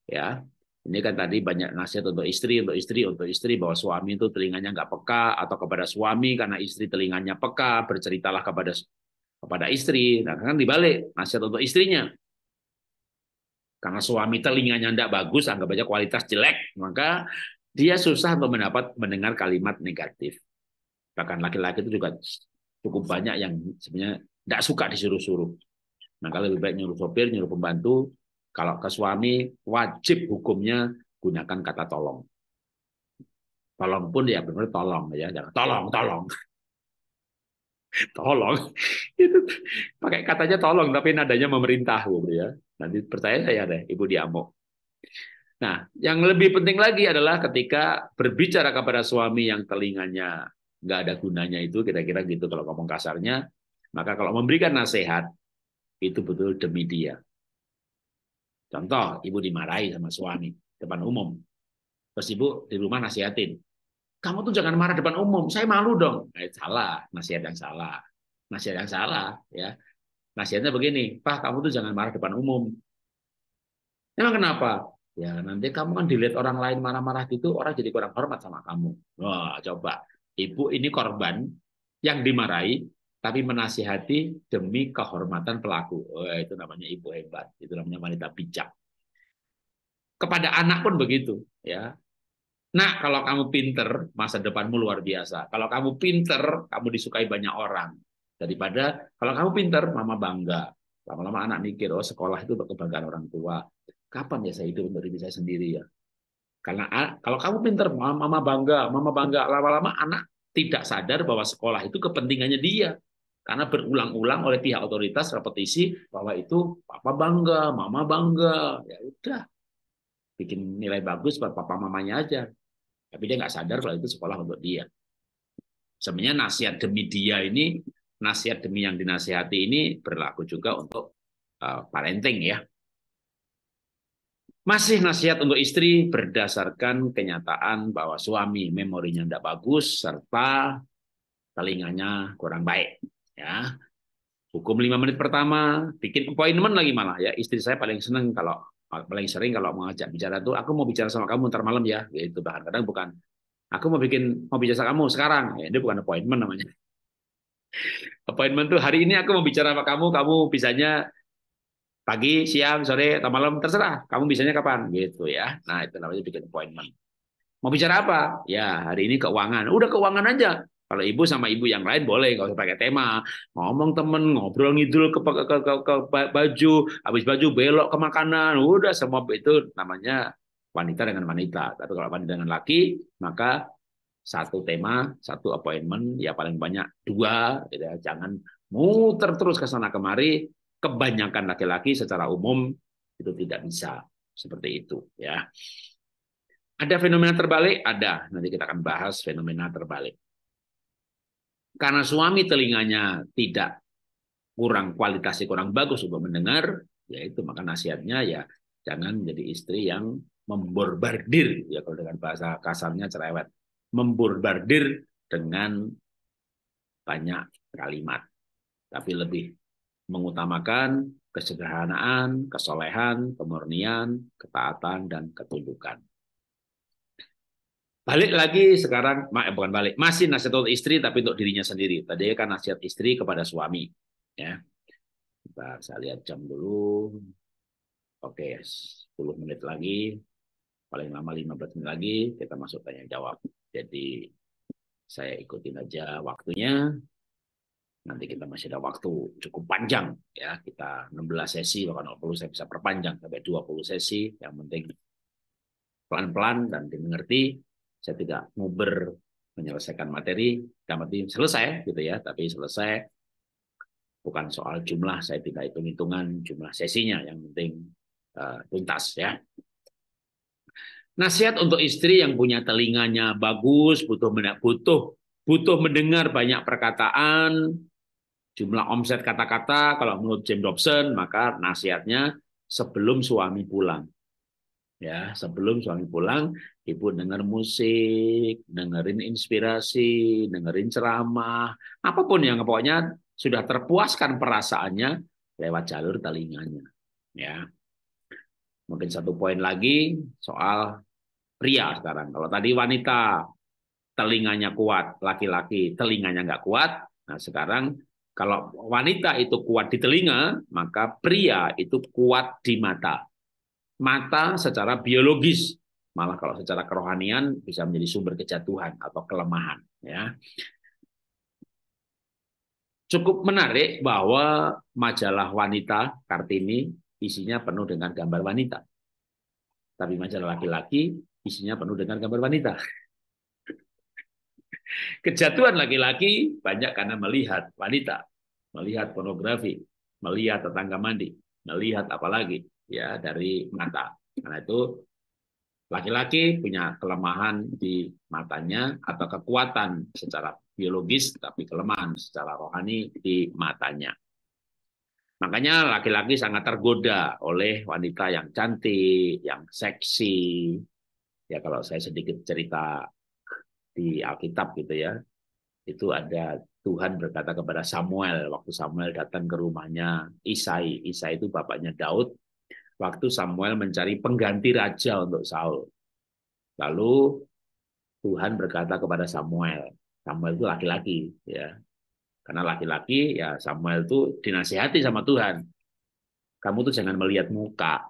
ya ini kan tadi banyak nasihat untuk istri, untuk istri, untuk istri bahwa suami itu telinganya nggak peka atau kepada suami karena istri telinganya peka berceritalah kepada kepada istri. Nah kan dibalik nasihat untuk istrinya karena suami telinganya tidak bagus anggap aja kualitas jelek maka dia susah untuk mendapat mendengar kalimat negatif. Bahkan laki-laki itu juga cukup banyak yang sebenarnya tidak suka disuruh-suruh. Maka lebih baik nyuruh sopir, nyuruh pembantu, kalau ke suami, wajib hukumnya gunakan kata tolong. Tolong pun ya benar tolong ya, jangan tolong, tolong. tolong. Itu pakai katanya tolong tapi nadanya memerintah Bu ya. Nanti percaya saya deh, Ibu diamuk. Nah, yang lebih penting lagi adalah ketika berbicara kepada suami yang telinganya nggak ada gunanya itu, kira-kira gitu kalau ngomong kasarnya, maka kalau memberikan nasihat, itu betul demi dia. Contoh, ibu dimarahi sama suami depan umum. Terus ibu di rumah nasihatin, kamu tuh jangan marah depan umum, saya malu dong. Nah, salah, nasihat yang salah. Nasihat yang salah, ya. Nasihatnya begini, Pak, kamu tuh jangan marah depan umum. Emang kenapa? Ya, nanti kamu kan dilihat orang lain marah-marah gitu, orang jadi kurang hormat sama kamu. Wah, coba. Ibu ini korban yang dimarahi, tapi menasihati demi kehormatan pelaku. Oh, itu namanya ibu hebat, itu namanya wanita bijak. Kepada anak pun begitu, ya. Nah, kalau kamu pinter, masa depanmu luar biasa. Kalau kamu pinter, kamu disukai banyak orang. Daripada kalau kamu pinter, mama bangga. Lama-lama anak mikir, oh sekolah itu untuk kebanggaan orang tua. Kapan ya saya hidup untuk diri saya sendiri ya? Karena kalau kamu pinter, mama bangga, mama bangga. Lama-lama anak tidak sadar bahwa sekolah itu kepentingannya dia karena berulang-ulang oleh pihak otoritas repetisi bahwa itu papa bangga, mama bangga, ya udah bikin nilai bagus buat papa mamanya aja. Tapi dia nggak sadar kalau itu sekolah untuk dia. Sebenarnya nasihat demi dia ini, nasihat demi yang dinasihati ini berlaku juga untuk eh, parenting ya. Masih nasihat untuk istri berdasarkan kenyataan bahwa suami memorinya tidak bagus serta telinganya kurang baik ya hukum lima menit pertama bikin appointment lagi malah ya istri saya paling seneng kalau paling sering kalau mau ngajak bicara tuh aku mau bicara sama kamu ntar malam ya gitu bahkan kadang bukan aku mau bikin mau bicara sama kamu sekarang ya itu bukan appointment namanya appointment tuh hari ini aku mau bicara sama kamu kamu bisanya pagi, siang, sore, atau malam terserah. Kamu bisanya kapan gitu ya. Nah, itu namanya bikin appointment. Mau bicara apa? Ya, hari ini keuangan. Udah keuangan aja. Kalau ibu sama ibu yang lain boleh, nggak usah pakai tema. Ngomong temen, ngobrol ngidul ke, ke, ke, ke, ke baju, habis baju belok ke makanan, udah semua itu namanya wanita dengan wanita. Tapi kalau wanita dengan laki, maka satu tema, satu appointment, ya paling banyak dua. Gitu ya. Jangan muter terus ke sana kemari. Kebanyakan laki-laki secara umum itu tidak bisa seperti itu. Ya. Ada fenomena terbalik? Ada. Nanti kita akan bahas fenomena terbalik. Karena suami telinganya tidak kurang kualitasnya kurang bagus untuk mendengar, yaitu maka nasihatnya ya jangan jadi istri yang memburbardir, ya kalau dengan bahasa kasarnya cerewet, memburbardir dengan banyak kalimat, tapi lebih mengutamakan kesederhanaan, kesolehan, kemurnian, ketaatan, dan ketundukan. Balik lagi sekarang, eh, bukan balik, masih nasihat untuk istri tapi untuk dirinya sendiri. Tadi kan nasihat istri kepada suami. Ya. kita saya lihat jam dulu. Oke, 10 menit lagi. Paling lama 15 menit lagi, kita masuk tanya jawab. Jadi saya ikutin aja waktunya. Nanti kita masih ada waktu cukup panjang ya. Kita 16 sesi bahkan kalau perlu saya bisa perpanjang sampai 20 sesi. Yang penting pelan-pelan dan dimengerti saya tidak nguber menyelesaikan materi, tapi selesai gitu ya, tapi selesai bukan soal jumlah, saya tidak hitung-hitungan jumlah sesinya, yang penting uh, tuntas ya. Nasihat untuk istri yang punya telinganya bagus, butuh butuh butuh mendengar banyak perkataan, jumlah omset kata-kata, kalau menurut Jim Dobson, maka nasihatnya sebelum suami pulang ya sebelum suami pulang ibu dengar musik dengerin inspirasi dengerin ceramah apapun yang pokoknya sudah terpuaskan perasaannya lewat jalur telinganya ya mungkin satu poin lagi soal pria sekarang kalau tadi wanita telinganya kuat laki-laki telinganya nggak kuat nah sekarang kalau wanita itu kuat di telinga maka pria itu kuat di mata mata secara biologis malah kalau secara kerohanian bisa menjadi sumber kejatuhan atau kelemahan ya cukup menarik bahwa majalah wanita Kartini isinya penuh dengan gambar wanita tapi majalah laki-laki isinya penuh dengan gambar wanita kejatuhan laki-laki banyak karena melihat wanita melihat pornografi melihat tetangga mandi melihat apalagi ya dari mata. Karena itu laki-laki punya kelemahan di matanya atau kekuatan secara biologis tapi kelemahan secara rohani di matanya. Makanya laki-laki sangat tergoda oleh wanita yang cantik, yang seksi. Ya kalau saya sedikit cerita di Alkitab gitu ya, itu ada Tuhan berkata kepada Samuel waktu Samuel datang ke rumahnya Isai. Isai itu bapaknya Daud waktu Samuel mencari pengganti raja untuk Saul. Lalu Tuhan berkata kepada Samuel, Samuel itu laki-laki, ya. Karena laki-laki, ya Samuel itu dinasihati sama Tuhan. Kamu tuh jangan melihat muka,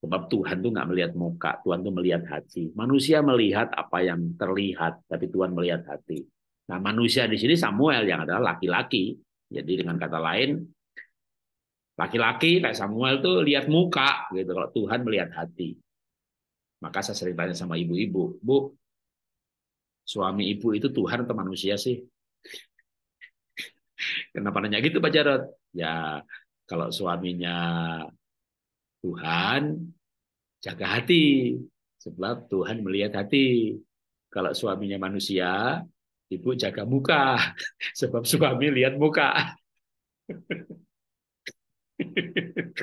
Sebab Tuhan tuh nggak melihat muka, Tuhan tuh melihat hati. Manusia melihat apa yang terlihat, tapi Tuhan melihat hati. Nah manusia di sini Samuel yang adalah laki-laki. Jadi dengan kata lain, Laki-laki kayak Samuel tuh lihat muka gitu. Kalau Tuhan melihat hati. Maka saya sering tanya sama ibu-ibu, Bu, suami ibu itu Tuhan atau manusia sih? Kenapa nanya gitu Pak Jarod? Ya, kalau suaminya Tuhan, jaga hati. Sebab Tuhan melihat hati. Kalau suaminya manusia, ibu jaga muka. Sebab suami lihat muka.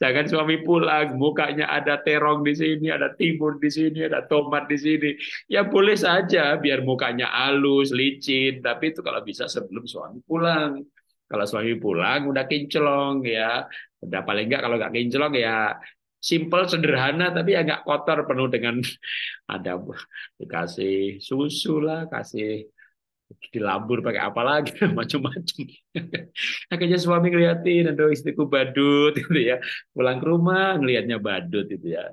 Jangan suami pulang, mukanya ada terong di sini, ada timun di sini, ada tomat di sini. Ya boleh saja biar mukanya halus, licin, tapi itu kalau bisa sebelum suami pulang. Kalau suami pulang udah kinclong ya. Udah paling enggak kalau enggak kinclong ya simple sederhana tapi ya kotor penuh dengan ada dikasih susu lah kasih dilabur pakai apa lagi macam-macam akhirnya nah, suami ngeliatin aduh istriku badut gitu ya pulang ke rumah ngelihatnya badut gitu ya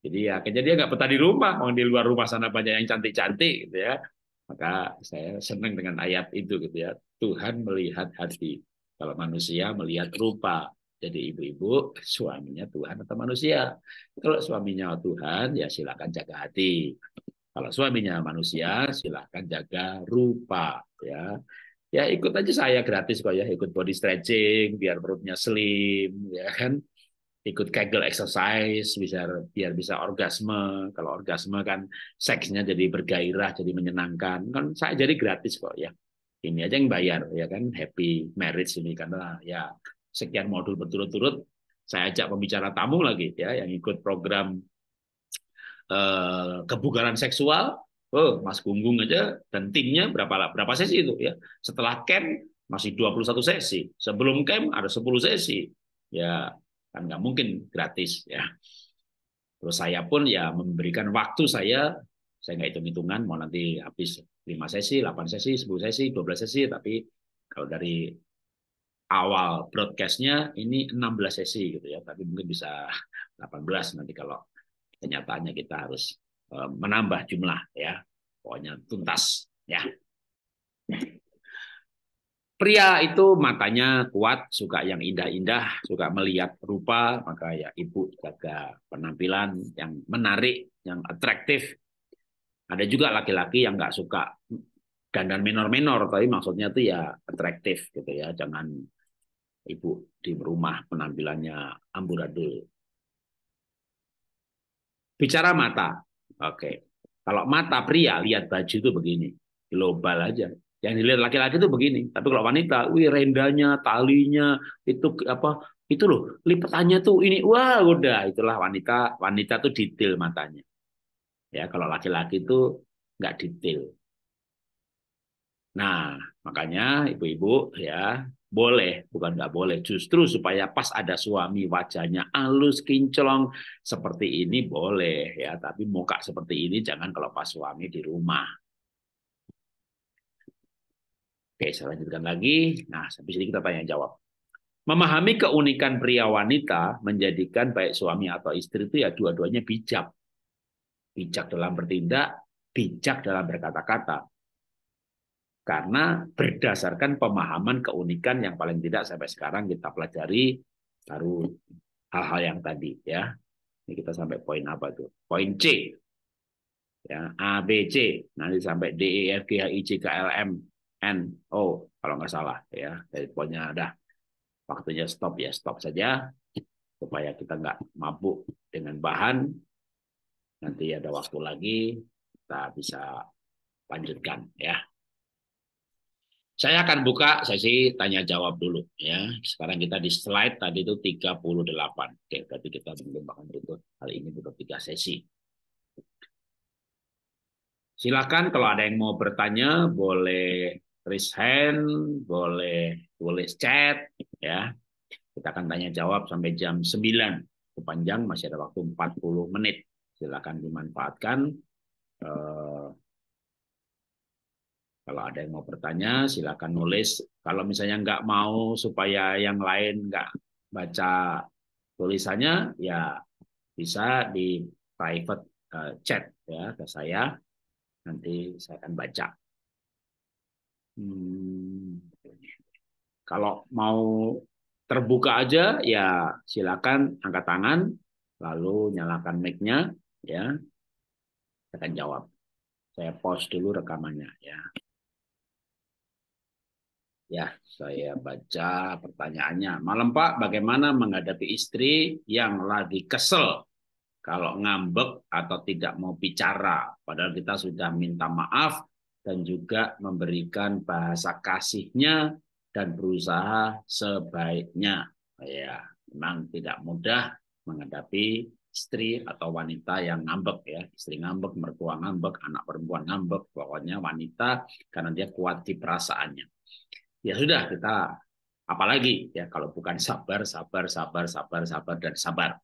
jadi ya akhirnya dia nggak betah di rumah orang di luar rumah sana banyak yang cantik-cantik gitu ya maka saya senang dengan ayat itu gitu ya Tuhan melihat hati kalau manusia melihat rupa jadi ibu-ibu suaminya Tuhan atau manusia kalau suaminya Tuhan ya silakan jaga hati kalau suaminya manusia, silahkan jaga rupa. Ya, ya ikut aja saya gratis kok ya, ikut body stretching biar perutnya slim, ya kan? Ikut Kegel exercise bisa biar bisa orgasme. Kalau orgasme kan seksnya jadi bergairah, jadi menyenangkan. Kan saya jadi gratis kok ya. Ini aja yang bayar ya kan happy marriage ini karena ya sekian modul berturut-turut saya ajak pembicara tamu lagi ya yang ikut program Eh, kebugaran seksual, oh, Mas Gunggung aja dan timnya berapa berapa sesi itu ya. Setelah camp masih 21 sesi. Sebelum camp ada 10 sesi. Ya, kan nggak mungkin gratis ya. Terus saya pun ya memberikan waktu saya, saya nggak hitung-hitungan mau nanti habis 5 sesi, 8 sesi, 10 sesi, 12 sesi, tapi kalau dari awal broadcastnya ini 16 sesi gitu ya tapi mungkin bisa 18 nanti kalau kenyataannya kita harus eh, menambah jumlah ya pokoknya tuntas ya pria itu matanya kuat suka yang indah-indah suka melihat rupa maka ya ibu jaga penampilan yang menarik yang atraktif ada juga laki-laki yang nggak suka dandan menor-menor tapi maksudnya itu ya atraktif gitu ya jangan ibu di rumah penampilannya amburadul Bicara mata. Oke. Kalau mata pria lihat baju itu begini, global aja. Yang dilihat laki-laki itu begini, tapi kalau wanita, wih rendanya, talinya, itu apa? Itu loh, lipatannya tuh ini, wah udah itulah wanita, wanita tuh detail matanya. Ya, kalau laki-laki itu nggak detail. Nah, makanya ibu-ibu ya boleh, bukan nggak boleh, justru supaya pas ada suami wajahnya halus, kinclong seperti ini boleh ya, tapi muka seperti ini jangan kalau pas suami di rumah. Oke, saya lanjutkan lagi. Nah, sampai sini kita tanya jawab. Memahami keunikan pria wanita menjadikan baik suami atau istri itu ya dua-duanya bijak. Bijak dalam bertindak, bijak dalam berkata-kata karena berdasarkan pemahaman keunikan yang paling tidak sampai sekarang kita pelajari baru hal-hal yang tadi ya. Ini kita sampai poin apa tuh? Poin C. Ya, A B C nanti sampai D E F G H I J K L M N O kalau nggak salah ya. Jadi poinnya ada waktunya stop ya, stop saja supaya kita nggak mabuk dengan bahan. Nanti ada waktu lagi kita bisa lanjutkan ya. Saya akan buka sesi tanya jawab dulu ya. Sekarang kita di slide tadi itu 38. Oke, berarti kita mengembangkan berikut kali ini butuh tiga sesi. Silakan kalau ada yang mau bertanya boleh raise hand, boleh tulis chat ya. Kita akan tanya jawab sampai jam 9. Kepanjang masih ada waktu 40 menit. Silakan dimanfaatkan. Eh, kalau ada yang mau bertanya, silakan nulis. Kalau misalnya nggak mau supaya yang lain nggak baca tulisannya, ya bisa di private uh, chat ya ke saya. Nanti saya akan baca. Hmm. Kalau mau terbuka aja, ya silakan angkat tangan, lalu nyalakan mic-nya, ya. Saya akan jawab. Saya pause dulu rekamannya, ya. Ya, saya baca pertanyaannya. Malam Pak, bagaimana menghadapi istri yang lagi kesel kalau ngambek atau tidak mau bicara? Padahal kita sudah minta maaf dan juga memberikan bahasa kasihnya dan berusaha sebaiknya. Ya, memang tidak mudah menghadapi istri atau wanita yang ngambek ya istri ngambek mertua ngambek anak perempuan ngambek pokoknya wanita karena dia kuat di perasaannya ya sudah kita apalagi ya kalau bukan sabar, sabar, sabar, sabar, sabar dan sabar.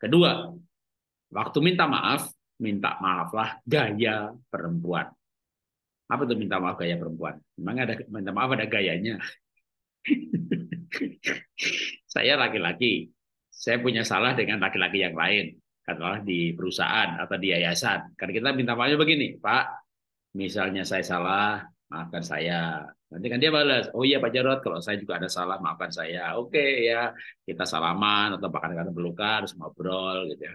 Kedua, waktu minta maaf, minta maaflah gaya perempuan. Apa itu minta maaf gaya perempuan? Memang ada minta maaf ada gayanya. saya laki-laki, saya punya salah dengan laki-laki yang lain, katakanlah di perusahaan atau di yayasan. Karena kita minta maafnya begini, Pak, misalnya saya salah, maafkan saya. Nanti kan dia balas, oh iya Pak Jarot, kalau saya juga ada salah, maafkan saya. Oke ya, kita salaman atau bahkan kadang berluka, harus ngobrol gitu ya.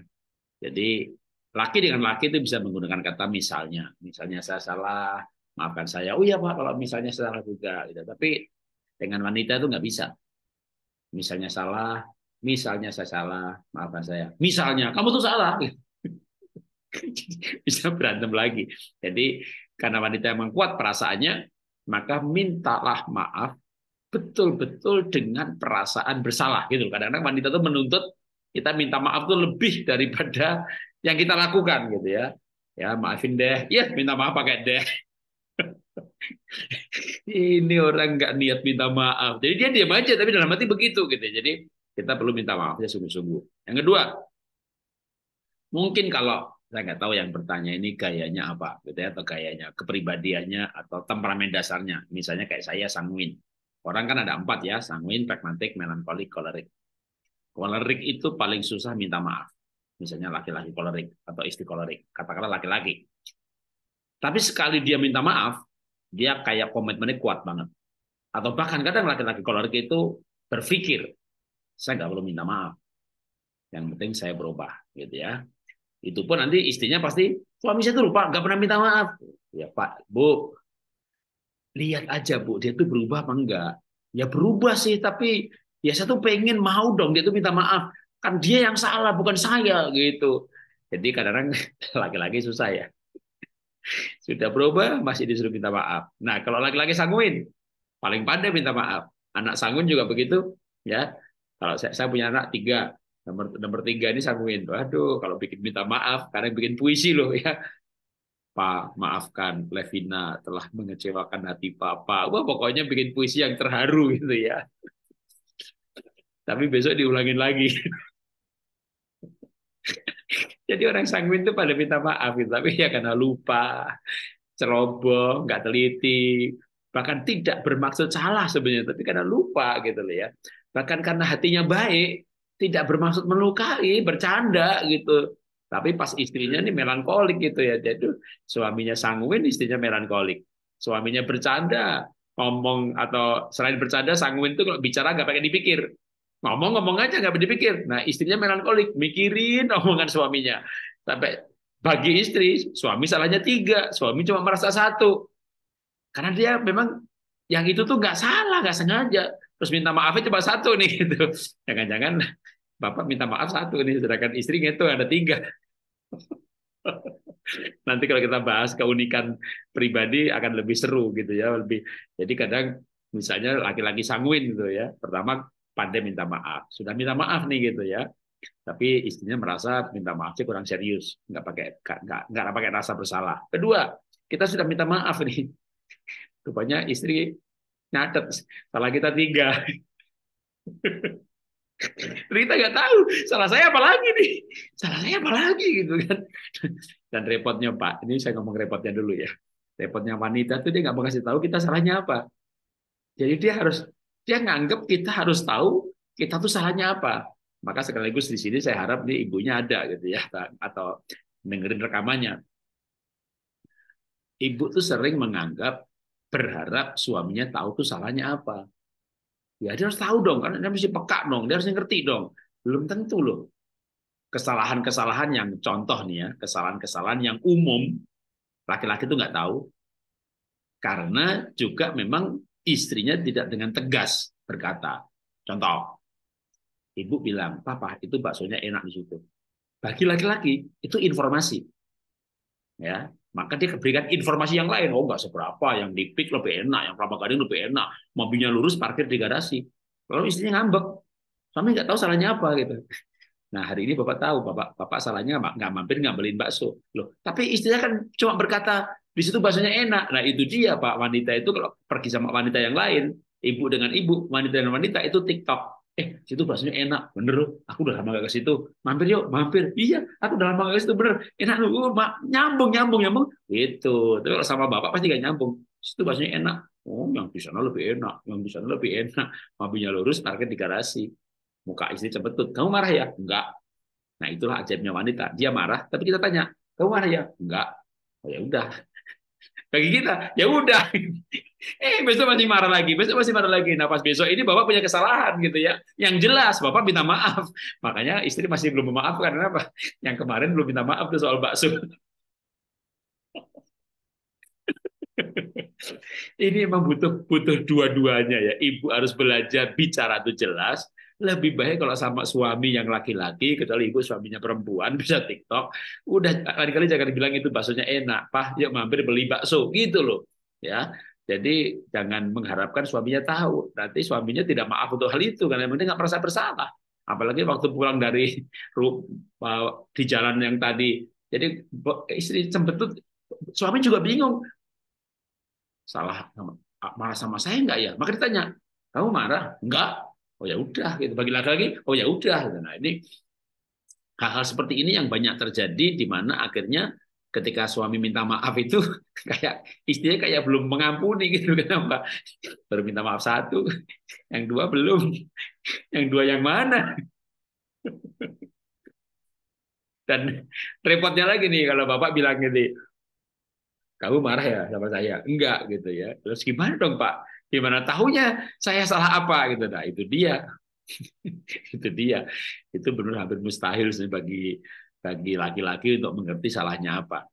Jadi laki dengan laki itu bisa menggunakan kata misalnya. Misalnya saya salah, maafkan saya. Oh iya Pak, kalau misalnya saya salah juga. Gitu. Tapi dengan wanita itu nggak bisa. Misalnya salah, misalnya saya salah, maafkan saya. Misalnya, kamu tuh salah. bisa berantem lagi. Jadi karena wanita yang kuat perasaannya, maka mintalah maaf betul-betul dengan perasaan bersalah gitu. Kadang-kadang wanita itu menuntut kita minta maaf itu lebih daripada yang kita lakukan gitu ya. Ya maafin deh, ya minta maaf pakai deh. Ini orang nggak niat minta maaf. Jadi dia diam aja tapi dalam hati begitu gitu. Ya. Jadi kita perlu minta maafnya sungguh-sungguh. Yang kedua, mungkin kalau saya nggak tahu yang bertanya ini gayanya apa gitu ya atau gayanya kepribadiannya atau temperamen dasarnya misalnya kayak saya sanguin orang kan ada empat ya sanguin pragmatik melankolik kolerik kolerik itu paling susah minta maaf misalnya laki-laki kolerik atau istri kolerik katakanlah laki-laki tapi sekali dia minta maaf dia kayak komitmennya kuat banget atau bahkan kadang laki-laki kolerik itu berpikir saya nggak perlu minta maaf yang penting saya berubah gitu ya itu pun nanti istrinya pasti suami saya tuh lupa, nggak pernah minta maaf. Ya Pak, Bu, lihat aja Bu, dia tuh berubah apa enggak? Ya berubah sih, tapi ya saya tuh pengen mau dong dia tuh minta maaf. Kan dia yang salah, bukan saya gitu. Jadi kadang-kadang laki-laki susah ya. Sudah berubah, masih disuruh minta maaf. Nah, kalau laki-laki sanguin, paling pandai minta maaf. Anak sanggup juga begitu. ya. Kalau saya, saya punya anak tiga, Nomor, nomor tiga ini sanguin. Aduh, kalau bikin minta maaf, karena bikin puisi loh ya. Pak, maafkan Levina telah mengecewakan hati Papa. Wah, pokoknya bikin puisi yang terharu gitu ya. Tapi besok diulangin lagi. Jadi orang sanguin itu pada minta maaf, gitu. tapi ya karena lupa, ceroboh, nggak teliti, bahkan tidak bermaksud salah sebenarnya, tapi karena lupa gitu loh ya. Bahkan karena hatinya baik, tidak bermaksud melukai, bercanda gitu. Tapi pas istrinya nih melankolik gitu ya. Jadi suaminya sanguin, istrinya melankolik. Suaminya bercanda, ngomong atau selain bercanda, sanguin tuh kalau bicara nggak pakai dipikir. Ngomong-ngomong aja nggak dipikir. Nah istrinya melankolik, mikirin omongan suaminya. tapi bagi istri, suami salahnya tiga, suami cuma merasa satu. Karena dia memang yang itu tuh nggak salah, nggak sengaja. Terus minta maafnya cuma satu nih gitu. Jangan-jangan bapak minta maaf satu ini, sedangkan istri itu ada tiga. Nanti kalau kita bahas keunikan pribadi akan lebih seru gitu ya, lebih. Jadi kadang misalnya laki-laki sanguin gitu ya, pertama pandai minta maaf, sudah minta maaf nih gitu ya, tapi istrinya merasa minta maafnya kurang serius, nggak pakai nggak nggak pakai rasa bersalah. Kedua, kita sudah minta maaf nih, rupanya istri nyatet, salah kita tiga. Rita nggak tahu salah saya apa lagi nih salah saya apa lagi gitu kan dan repotnya Pak ini saya ngomong repotnya dulu ya repotnya wanita tuh dia nggak mau kasih tahu kita salahnya apa jadi dia harus dia nganggap kita harus tahu kita tuh salahnya apa maka sekaligus di sini saya harap nih ibunya ada gitu ya atau dengerin rekamannya ibu tuh sering menganggap berharap suaminya tahu tuh salahnya apa Ya dia harus tahu dong, karena dia mesti peka dong, dia harus ngerti dong. Belum tentu loh. Kesalahan-kesalahan yang contoh nih ya, kesalahan-kesalahan yang umum, laki-laki itu nggak tahu. Karena juga memang istrinya tidak dengan tegas berkata. Contoh, ibu bilang, papa itu baksonya enak di situ. Bagi laki-laki itu informasi. Ya, maka dia berikan informasi yang lain. Oh, nggak seberapa, yang dipik lebih enak, yang kelapa gading lebih enak, mobilnya lurus parkir di garasi. Lalu istrinya ngambek, suami nggak tahu salahnya apa gitu. Nah hari ini bapak tahu, bapak bapak salahnya nggak mampir nggak beliin bakso. Loh, tapi istrinya kan cuma berkata di situ baksonya enak. Nah itu dia pak wanita itu kalau pergi sama wanita yang lain, ibu dengan ibu, wanita dengan wanita itu TikTok eh situ baksonya enak bener loh aku udah lama gak ke situ mampir yuk mampir iya aku udah lama gak ke situ bener enak loh oh, mak nyambung nyambung nyambung itu tapi kalau sama bapak pasti gak nyambung situ baksonya enak oh yang di sana lebih enak yang di sana lebih enak mampinya lurus target di garasi muka istri cepetut kamu marah ya enggak nah itulah ajaibnya wanita dia marah tapi kita tanya kamu marah ya enggak oh ya udah bagi kita ya udah eh besok masih marah lagi besok masih marah lagi nah pas besok ini bapak punya kesalahan gitu ya yang jelas bapak minta maaf makanya istri masih belum memaafkan kenapa yang kemarin belum minta maaf tuh soal bakso ini emang butuh butuh dua-duanya ya ibu harus belajar bicara tuh jelas lebih baik kalau sama suami yang laki-laki, kecuali ibu suaminya perempuan, bisa TikTok. Udah, kali-kali jangan bilang itu baksonya enak, pah yuk mampir beli bakso. Gitu loh. ya Jadi jangan mengharapkan suaminya tahu. Nanti suaminya tidak maaf untuk hal itu, karena penting nggak merasa bersalah. Apalagi waktu pulang dari di jalan yang tadi. Jadi istri sempetut, suami juga bingung. Salah ah, marah sama saya enggak ya? Maka ditanya, kamu marah? Enggak oh ya udah gitu bagi lagi lagi. oh ya udah gitu. nah ini hal-hal seperti ini yang banyak terjadi di mana akhirnya ketika suami minta maaf itu kayak istrinya kayak belum mengampuni gitu kenapa baru minta maaf satu yang dua belum yang dua yang mana dan repotnya lagi nih kalau bapak bilang gitu kamu marah ya sama saya enggak gitu ya terus gimana dong pak Gimana tahunya saya salah apa gitu. Nah, itu dia. itu dia. Itu benar hampir mustahil sih bagi bagi laki-laki untuk mengerti salahnya apa.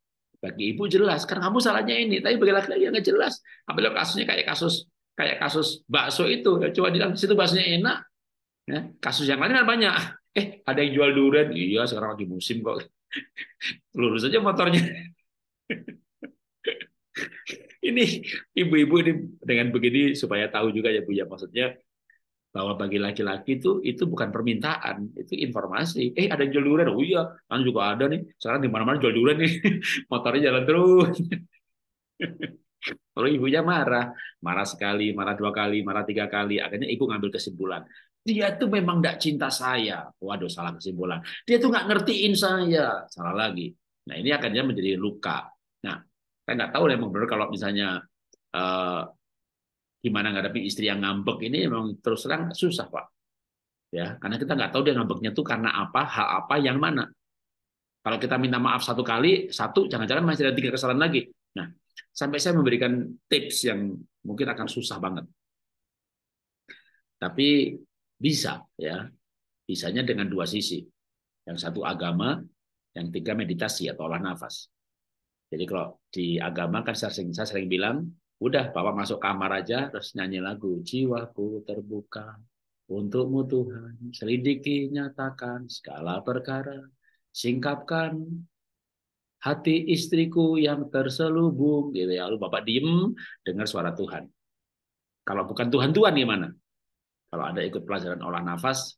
Bagi ibu jelas, karena kamu salahnya ini. Tapi bagi laki-laki nggak jelas. Apalagi kasusnya kayak kasus kayak kasus bakso itu. Ya, coba di situ baksonya enak. Ya, kasus yang lain kan banyak. Eh, ada yang jual durian. Iya, sekarang lagi musim kok. Lurus aja motornya. ini ibu-ibu ini dengan begini supaya tahu juga ya Bu ya maksudnya bahwa bagi laki-laki itu itu bukan permintaan, itu informasi. Eh ada jual durian, oh iya, kan juga ada nih. Sekarang di mana-mana jual durian nih, motornya jalan terus. kalau ibunya marah, marah sekali, marah dua kali, marah tiga kali. Akhirnya ibu ngambil kesimpulan, dia tuh memang nggak cinta saya. Waduh, salah kesimpulan. Dia tuh nggak ngertiin saya, salah lagi. Nah ini akhirnya menjadi luka saya nggak tahu deh benar kalau misalnya uh, gimana ngadepin istri yang ngambek ini memang terus terang susah pak ya karena kita nggak tahu dia ngambeknya tuh karena apa hal apa yang mana kalau kita minta maaf satu kali satu jangan-jangan masih ada tiga kesalahan lagi nah sampai saya memberikan tips yang mungkin akan susah banget tapi bisa ya bisanya dengan dua sisi yang satu agama yang tiga meditasi atau olah nafas jadi kalau di agama kan saya sering, saya sering bilang, udah Bapak masuk kamar aja terus nyanyi lagu, jiwaku terbuka untukmu Tuhan, selidiki nyatakan segala perkara, singkapkan hati istriku yang terselubung gitu ya. Lalu Bapak diem dengar suara Tuhan. Kalau bukan Tuhan-Tuhan gimana? Kalau ada ikut pelajaran olah nafas,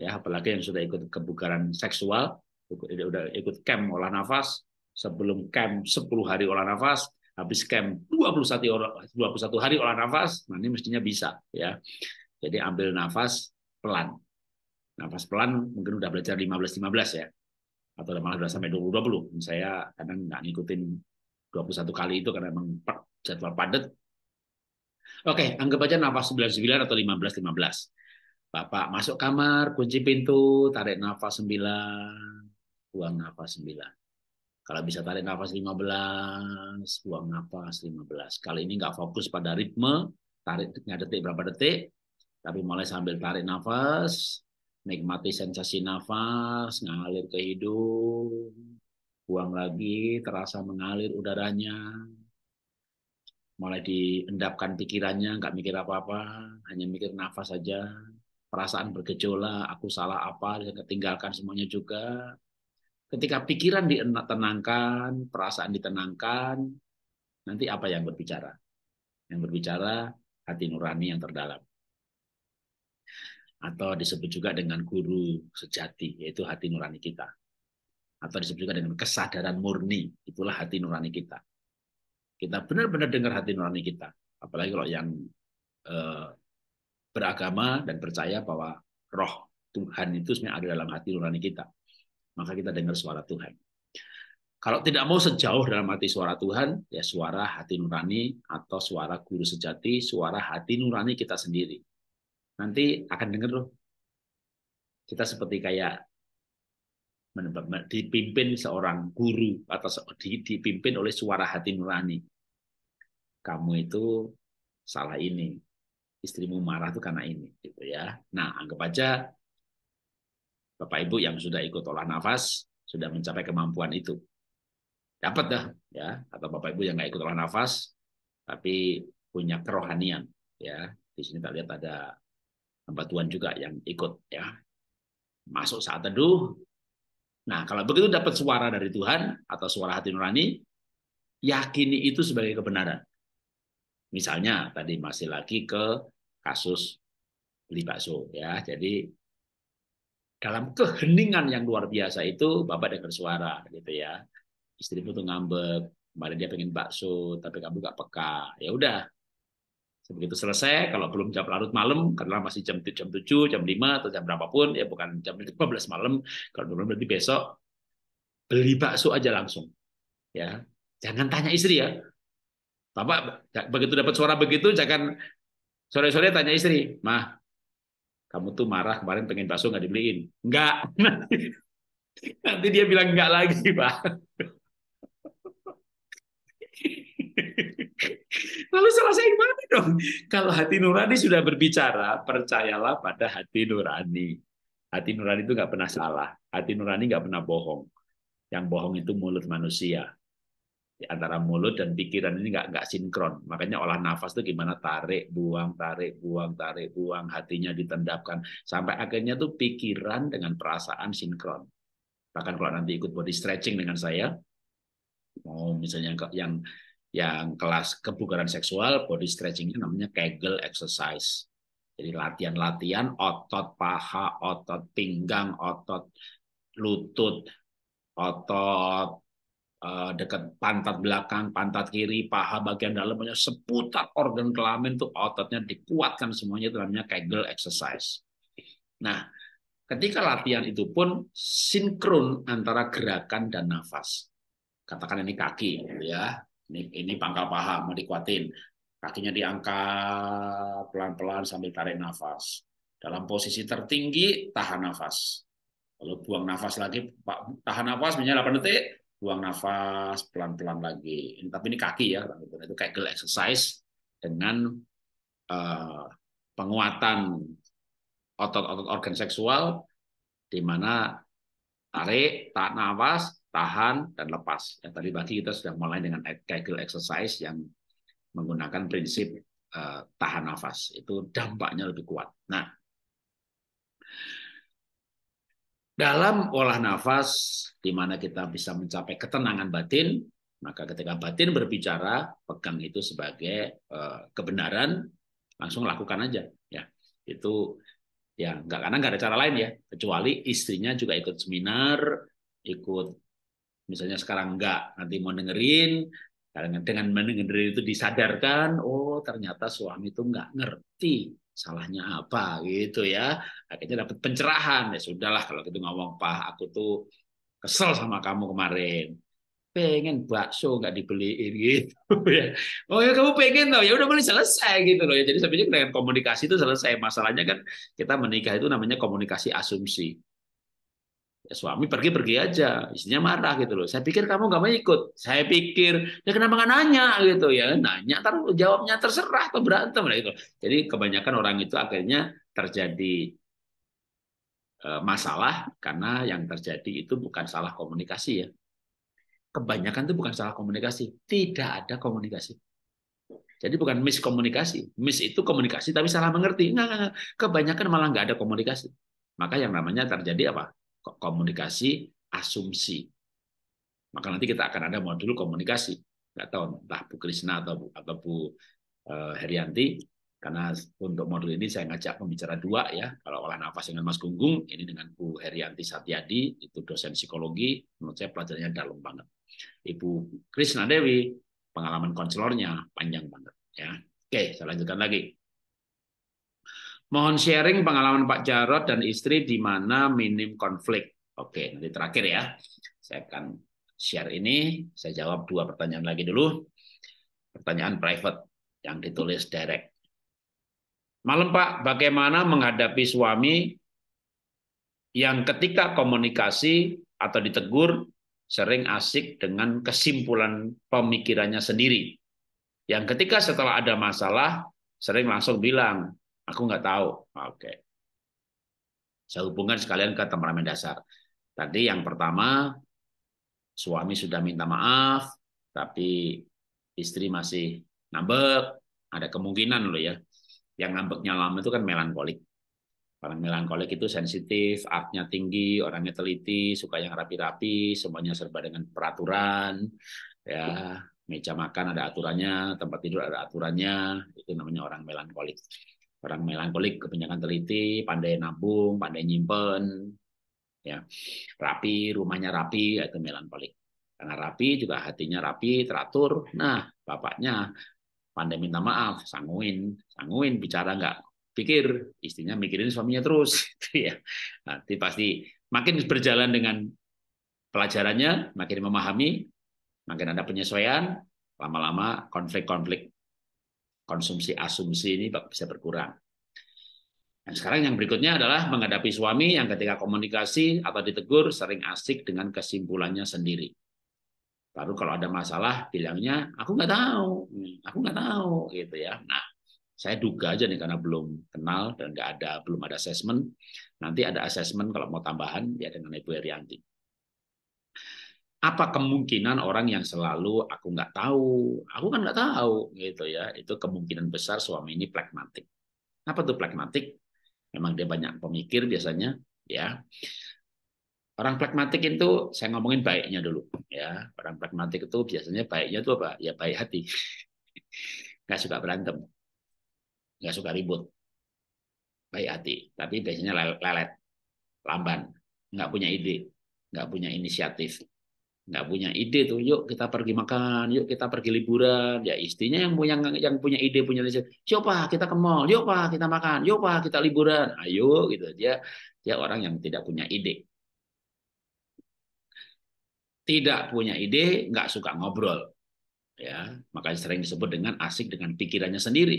ya apalagi yang sudah ikut kebugaran seksual, udah ikut camp olah nafas, sebelum camp 10 hari olah nafas, habis camp 21 21 hari olah nafas, nah ini mestinya bisa ya. Jadi ambil nafas pelan. Nafas pelan mungkin udah belajar 15 15 ya. Atau malah udah sampai 20 20. Saya kadang nggak ngikutin 21 kali itu karena memang jadwal padat. Oke, anggap aja nafas 99 atau 15 15. Bapak masuk kamar, kunci pintu, tarik nafas sembilan buang nafas sembilan kalau bisa tarik nafas 15, buang nafas 15. Kali ini nggak fokus pada ritme, tariknya detik berapa detik, tapi mulai sambil tarik nafas, nikmati sensasi nafas, ngalir ke hidung, buang lagi, terasa mengalir udaranya, mulai diendapkan pikirannya, nggak mikir apa-apa, hanya mikir nafas saja, perasaan bergejolak, aku salah apa, ketinggalkan semuanya juga, Ketika pikiran ditenangkan, perasaan ditenangkan, nanti apa yang berbicara? Yang berbicara hati nurani yang terdalam. Atau disebut juga dengan guru sejati, yaitu hati nurani kita. Atau disebut juga dengan kesadaran murni, itulah hati nurani kita. Kita benar-benar dengar hati nurani kita. Apalagi kalau yang eh, beragama dan percaya bahwa roh Tuhan itu sebenarnya ada dalam hati nurani kita maka kita dengar suara Tuhan. Kalau tidak mau sejauh dalam hati suara Tuhan, ya suara hati nurani atau suara guru sejati, suara hati nurani kita sendiri. Nanti akan dengar loh. Kita seperti kayak dipimpin seorang guru atau dipimpin oleh suara hati nurani. Kamu itu salah ini, istrimu marah itu karena ini gitu ya. Nah, anggap aja Bapak Ibu yang sudah ikut olah nafas sudah mencapai kemampuan itu. Dapat dah ya atau Bapak Ibu yang nggak ikut olah nafas tapi punya kerohanian ya. Di sini kita lihat ada hamba Tuhan juga yang ikut ya. Masuk saat teduh. Nah, kalau begitu dapat suara dari Tuhan atau suara hati nurani, yakini itu sebagai kebenaran. Misalnya tadi masih lagi ke kasus beli bakso ya. Jadi dalam keheningan yang luar biasa itu bapak dengar suara gitu ya istrimu tuh ngambek kemarin dia pengen bakso tapi kamu gak peka ya udah begitu selesai kalau belum jam larut malam karena masih jam jam tujuh jam lima atau jam berapapun ya bukan jam belas malam kalau belum berarti besok beli bakso aja langsung ya jangan tanya istri ya bapak ya, begitu dapat suara begitu jangan sore-sore tanya istri mah kamu tuh marah kemarin pengen bakso nggak dibeliin. Enggak. Nanti, dia bilang enggak lagi, Pak. Lalu selesai gimana dong? Kalau hati nurani sudah berbicara, percayalah pada hati nurani. Hati nurani itu nggak pernah salah. Hati nurani nggak pernah bohong. Yang bohong itu mulut manusia antara mulut dan pikiran ini nggak nggak sinkron. Makanya olah nafas tuh gimana tarik buang tarik buang tarik buang hatinya ditendapkan sampai akhirnya tuh pikiran dengan perasaan sinkron. Bahkan kalau nanti ikut body stretching dengan saya, mau misalnya yang yang kelas kebugaran seksual, body stretchingnya namanya Kegel exercise. Jadi latihan-latihan otot paha, otot pinggang, otot lutut, otot Eh, dekat pantat belakang, pantat kiri, paha bagian dalam, seputar organ kelamin tuh ototnya dikuatkan semuanya itu namanya Kegel exercise. Nah, ketika latihan itu pun sinkron antara gerakan dan nafas. Katakan ini kaki, gitu ya, ini, ini pangkal paha mau dikuatin, kakinya diangkat pelan-pelan sambil tarik nafas. Dalam posisi tertinggi tahan nafas. Lalu buang nafas lagi, tahan nafas misalnya 8 detik, buang nafas pelan-pelan lagi. Ini, tapi ini kaki ya, itu Kegel exercise dengan eh, penguatan otot-otot organ seksual di mana tarik, tahan nafas, tahan dan lepas. Ya, tadi pagi kita sudah mulai dengan Kegel exercise yang menggunakan prinsip eh, tahan nafas. Itu dampaknya lebih kuat. Nah, Dalam olah nafas, di mana kita bisa mencapai ketenangan batin, maka ketika batin berbicara, pegang itu sebagai eh, kebenaran, langsung lakukan aja. Ya, itu ya nggak karena nggak ada cara lain ya, kecuali istrinya juga ikut seminar, ikut misalnya sekarang nggak, nanti mau dengerin, dengan mendengar itu disadarkan oh ternyata suami itu nggak ngerti salahnya apa gitu ya akhirnya dapat pencerahan ya sudahlah kalau gitu ngomong pak aku tuh kesel sama kamu kemarin pengen bakso nggak dibeliin gitu ya oh ya kamu pengen tau ya udah boleh selesai gitu loh ya jadi sebenarnya dengan komunikasi itu selesai masalahnya kan kita menikah itu namanya komunikasi asumsi Ya, suami pergi pergi aja istrinya marah gitu loh saya pikir kamu gak mau ikut saya pikir ya kenapa nggak nanya gitu ya nanya terus jawabnya terserah atau berantem gitu jadi kebanyakan orang itu akhirnya terjadi e, masalah karena yang terjadi itu bukan salah komunikasi ya kebanyakan itu bukan salah komunikasi tidak ada komunikasi jadi bukan miskomunikasi. Mis itu komunikasi tapi salah mengerti. Enggak, enggak, enggak. Kebanyakan malah nggak ada komunikasi. Maka yang namanya terjadi apa? komunikasi asumsi. Maka nanti kita akan ada modul komunikasi. Nggak tahu entah Bu Krisna atau Bu, atau Bu eh, Herianti, karena untuk modul ini saya ngajak pembicara dua ya. Kalau olah nafas dengan Mas Gunggung, ini dengan Bu Herianti Satyadi, itu dosen psikologi, menurut saya pelajarannya dalam banget. Ibu Krisna Dewi, pengalaman konselornya panjang banget ya. Oke, saya lanjutkan lagi. Mohon sharing pengalaman Pak Jarod dan istri di mana minim konflik. Oke, nanti terakhir ya. Saya akan share ini. Saya jawab dua pertanyaan lagi dulu. Pertanyaan private yang ditulis direct. Malam Pak, bagaimana menghadapi suami yang ketika komunikasi atau ditegur sering asik dengan kesimpulan pemikirannya sendiri. Yang ketika setelah ada masalah sering langsung bilang, Aku nggak tahu. Ah, oke. Okay. Saya hubungkan sekalian ke temperamen dasar. Tadi yang pertama, suami sudah minta maaf, tapi istri masih ngambek. Ada kemungkinan loh ya. Yang ngambeknya lama itu kan melankolik. Orang melankolik itu sensitif, artnya tinggi, orangnya teliti, suka yang rapi-rapi, semuanya serba dengan peraturan. Ya, meja makan ada aturannya, tempat tidur ada aturannya, itu namanya orang melankolik orang melankolik kebanyakan teliti pandai nabung pandai nyimpen ya rapi rumahnya rapi ya, itu melankolik karena rapi juga hatinya rapi teratur nah bapaknya pandai minta maaf sanguin sanguin bicara nggak pikir istrinya mikirin suaminya terus gitu ya nanti pasti makin berjalan dengan pelajarannya makin memahami makin ada penyesuaian lama-lama konflik-konflik konsumsi asumsi ini bisa berkurang. Nah, sekarang yang berikutnya adalah menghadapi suami yang ketika komunikasi atau ditegur sering asik dengan kesimpulannya sendiri. Baru kalau ada masalah bilangnya aku nggak tahu, aku nggak tahu gitu ya. Nah, saya duga aja nih karena belum kenal dan nggak ada belum ada assessment. Nanti ada assessment kalau mau tambahan ya dengan Ibu Herianti apa kemungkinan orang yang selalu aku nggak tahu, aku kan nggak tahu gitu ya. Itu kemungkinan besar suami ini pragmatik. Apa tuh pragmatik? Memang dia banyak pemikir biasanya, ya. Orang pragmatik itu saya ngomongin baiknya dulu, ya. Orang pragmatik itu biasanya baiknya itu apa? Ya baik hati. nggak suka berantem, nggak suka ribut, baik hati. Tapi biasanya lelet, lamban, nggak punya ide, nggak punya inisiatif, nggak punya ide tuh yuk kita pergi makan yuk kita pergi liburan ya istrinya yang punya yang punya ide punya riset yuk kita ke mall yuk pak kita makan yuk pak kita liburan ayo nah, gitu dia dia orang yang tidak punya ide tidak punya ide nggak suka ngobrol ya makanya sering disebut dengan asik dengan pikirannya sendiri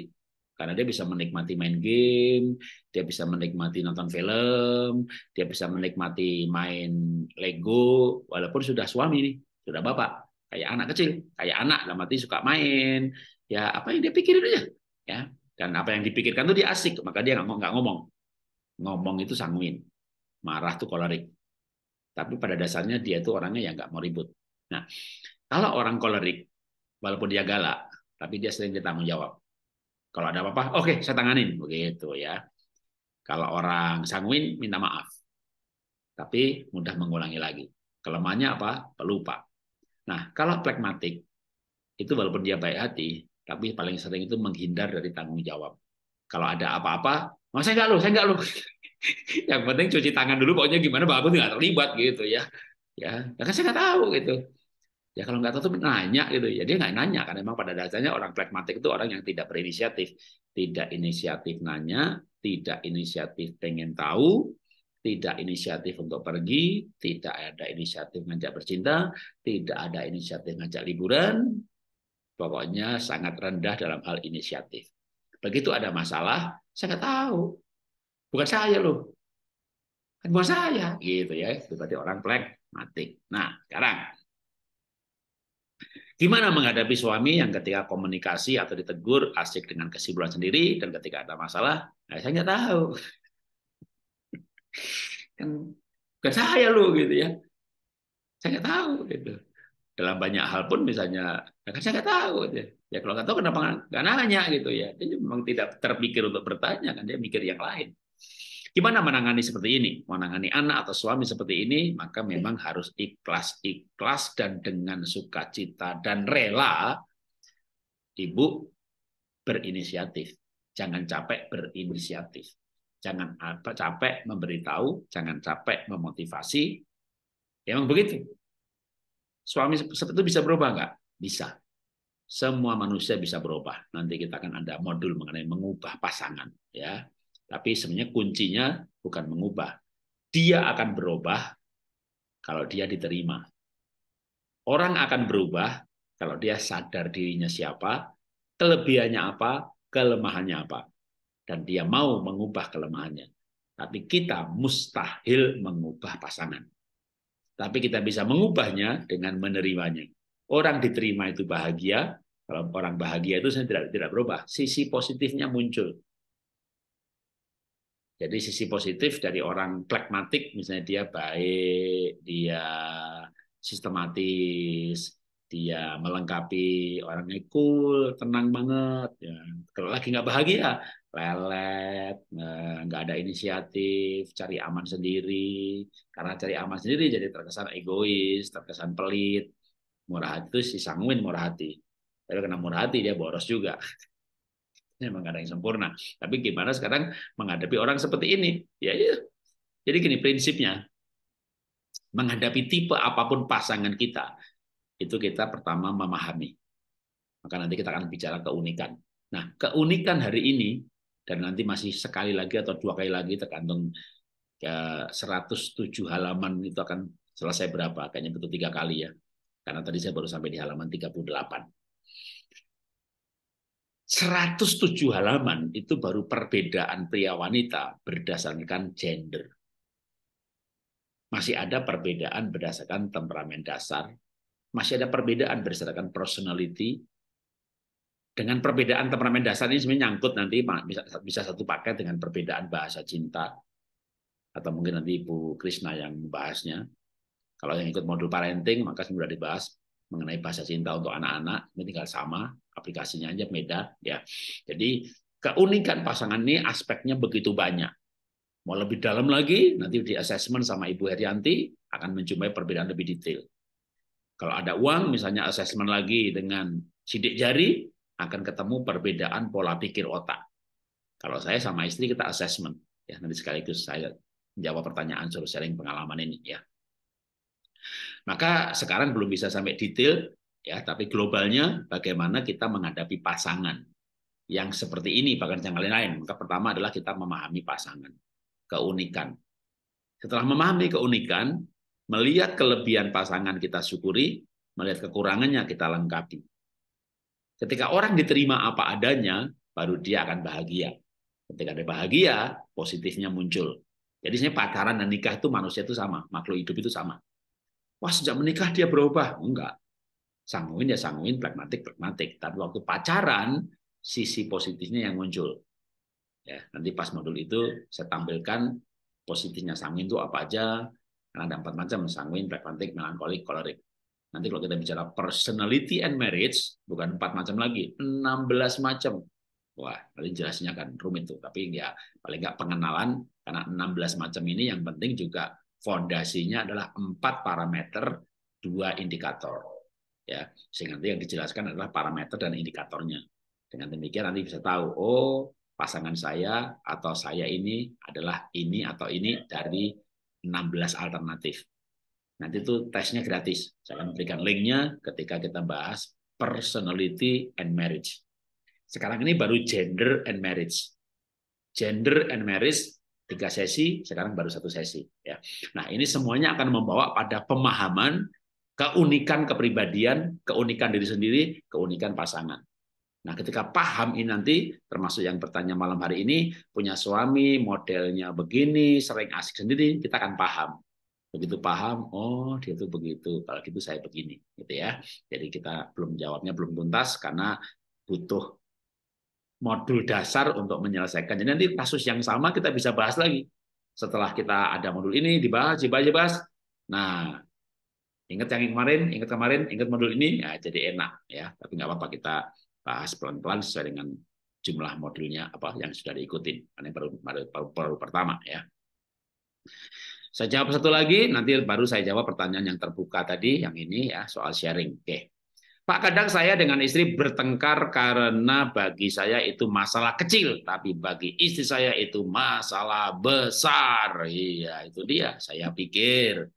karena dia bisa menikmati main game, dia bisa menikmati nonton film, dia bisa menikmati main Lego, walaupun sudah suami nih, sudah bapak, kayak anak kecil, kayak anak dalam arti suka main, ya apa yang dia pikirin aja, ya dan apa yang dipikirkan tuh dia asik, maka dia nggak ngomong, ngomong, ngomong itu sanguin, marah tuh kolerik, tapi pada dasarnya dia tuh orangnya yang nggak mau ribut. Nah, kalau orang kolerik, walaupun dia galak, tapi dia sering ditanggung jawab kalau ada apa-apa, oke, okay, saya tanganin begitu ya. Kalau orang sanguin minta maaf. Tapi mudah mengulangi lagi. Kelemahannya apa? Pelupa. Nah, kalau pragmatik itu walaupun dia baik hati, tapi paling sering itu menghindar dari tanggung jawab. Kalau ada apa-apa, mau oh, saya nggak lu, saya nggak lu. Yang penting cuci tangan dulu, pokoknya gimana, Pak tuh nggak terlibat gitu ya. Ya, ya kan saya nggak tahu gitu Ya kalau nggak tahu tuh nanya gitu. Ya dia nggak nanya kan. Memang pada dasarnya orang pragmatik itu orang yang tidak berinisiatif, tidak inisiatif nanya, tidak inisiatif pengen tahu, tidak inisiatif untuk pergi, tidak ada inisiatif ngajak bercinta, tidak ada inisiatif ngajak liburan. Pokoknya sangat rendah dalam hal inisiatif. Begitu ada masalah, saya nggak tahu. Bukan saya loh. Kan bukan saya gitu ya. berarti orang pragmatik. Nah, sekarang Gimana menghadapi suami yang ketika komunikasi atau ditegur asik dengan kesibukan sendiri dan ketika ada masalah, nah, saya nggak tahu. kan bukan saya lu gitu ya. Saya nggak tahu gitu. Dalam banyak hal pun misalnya, ya kan saya nggak tahu. Gitu. Ya. ya kalau nggak tahu kenapa nggak nanya gitu ya. Dia memang tidak terpikir untuk bertanya kan dia mikir yang lain. Gimana menangani seperti ini? Menangani anak atau suami seperti ini, maka ya. memang harus ikhlas-ikhlas dan dengan sukacita dan rela ibu berinisiatif. Jangan capek berinisiatif. Jangan apa, capek memberitahu, jangan capek memotivasi. Ya, Emang begitu. Suami seperti itu bisa berubah nggak? Bisa. Semua manusia bisa berubah. Nanti kita akan ada modul mengenai mengubah pasangan. Ya, tapi sebenarnya kuncinya bukan mengubah. Dia akan berubah kalau dia diterima. Orang akan berubah kalau dia sadar dirinya siapa, kelebihannya apa, kelemahannya apa. Dan dia mau mengubah kelemahannya. Tapi kita mustahil mengubah pasangan. Tapi kita bisa mengubahnya dengan menerimanya. Orang diterima itu bahagia, kalau orang bahagia itu saya tidak tidak berubah. Sisi positifnya muncul. Jadi sisi positif dari orang pragmatik, misalnya dia baik, dia sistematis, dia melengkapi orangnya cool, tenang banget. Ya. Kalau lagi nggak bahagia, lelet, nggak ada inisiatif, cari aman sendiri. Karena cari aman sendiri jadi terkesan egois, terkesan pelit. Murah hati itu si sanguin murah hati. Tapi kena murah hati dia boros juga memang ada yang sempurna. Tapi gimana sekarang menghadapi orang seperti ini? Ya, ya. Jadi gini prinsipnya, menghadapi tipe apapun pasangan kita, itu kita pertama memahami. Maka nanti kita akan bicara keunikan. Nah, keunikan hari ini, dan nanti masih sekali lagi atau dua kali lagi tergantung ke ya, 107 halaman itu akan selesai berapa. Kayaknya butuh tiga kali ya. Karena tadi saya baru sampai di halaman 38. 107 halaman itu baru perbedaan pria wanita berdasarkan gender. Masih ada perbedaan berdasarkan temperamen dasar, masih ada perbedaan berdasarkan personality. Dengan perbedaan temperamen dasar ini sebenarnya nyangkut nanti bisa, satu paket dengan perbedaan bahasa cinta. Atau mungkin nanti Ibu Krishna yang membahasnya. Kalau yang ikut modul parenting, maka sudah dibahas mengenai bahasa cinta untuk anak-anak ini tinggal sama aplikasinya aja beda ya jadi keunikan pasangan ini aspeknya begitu banyak mau lebih dalam lagi nanti di assessment sama Ibu Herianti akan menjumpai perbedaan lebih detail kalau ada uang misalnya assessment lagi dengan sidik jari akan ketemu perbedaan pola pikir otak kalau saya sama istri kita assessment ya nanti sekaligus saya jawab pertanyaan suruh sharing pengalaman ini ya maka sekarang belum bisa sampai detail ya, tapi globalnya bagaimana kita menghadapi pasangan yang seperti ini bahkan yang lain-lain. Maka pertama adalah kita memahami pasangan, keunikan. Setelah memahami keunikan, melihat kelebihan pasangan kita syukuri, melihat kekurangannya kita lengkapi. Ketika orang diterima apa adanya, baru dia akan bahagia. Ketika dia bahagia, positifnya muncul. Jadi sebenarnya pacaran dan nikah itu manusia itu sama, makhluk hidup itu sama. Wah sejak menikah dia berubah? Enggak. Sanguin ya sanguin, pragmatik pragmatik. Tapi waktu pacaran sisi positifnya yang muncul. Ya, nanti pas modul itu saya tampilkan positifnya sanguin itu apa aja. Karena ada empat macam sanguin, pragmatik, melankolik, kolerik. Nanti kalau kita bicara personality and marriage bukan empat macam lagi, 16 macam. Wah, nanti jelasnya kan rumit tuh. Tapi ya paling nggak pengenalan karena 16 macam ini yang penting juga fondasinya adalah empat parameter, dua indikator. Ya, sehingga nanti yang dijelaskan adalah parameter dan indikatornya. Dengan demikian nanti bisa tahu, oh pasangan saya atau saya ini adalah ini atau ini dari 16 alternatif. Nanti itu tesnya gratis. Saya akan berikan linknya ketika kita bahas personality and marriage. Sekarang ini baru gender and marriage. Gender and marriage tiga sesi, sekarang baru satu sesi. Ya. Nah, ini semuanya akan membawa pada pemahaman keunikan kepribadian, keunikan diri sendiri, keunikan pasangan. Nah, ketika paham ini nanti, termasuk yang bertanya malam hari ini, punya suami, modelnya begini, sering asik sendiri, kita akan paham. Begitu paham, oh dia tuh begitu, kalau gitu saya begini, gitu ya. Jadi kita belum jawabnya belum tuntas karena butuh modul dasar untuk menyelesaikan. Jadi nanti kasus yang sama kita bisa bahas lagi. Setelah kita ada modul ini dibahas, dibahas, dibahas. Nah, ingat yang kemarin, ingat kemarin, ingat modul ini, ya jadi enak ya. Tapi nggak apa-apa kita bahas pelan-pelan sesuai dengan jumlah modulnya apa yang sudah diikutin. Ini baru baru, baru, baru pertama ya. Saya jawab satu lagi, nanti baru saya jawab pertanyaan yang terbuka tadi, yang ini ya soal sharing. Oke. Pak, kadang saya dengan istri bertengkar karena bagi saya itu masalah kecil, tapi bagi istri saya itu masalah besar. Iya, itu dia. Saya pikir,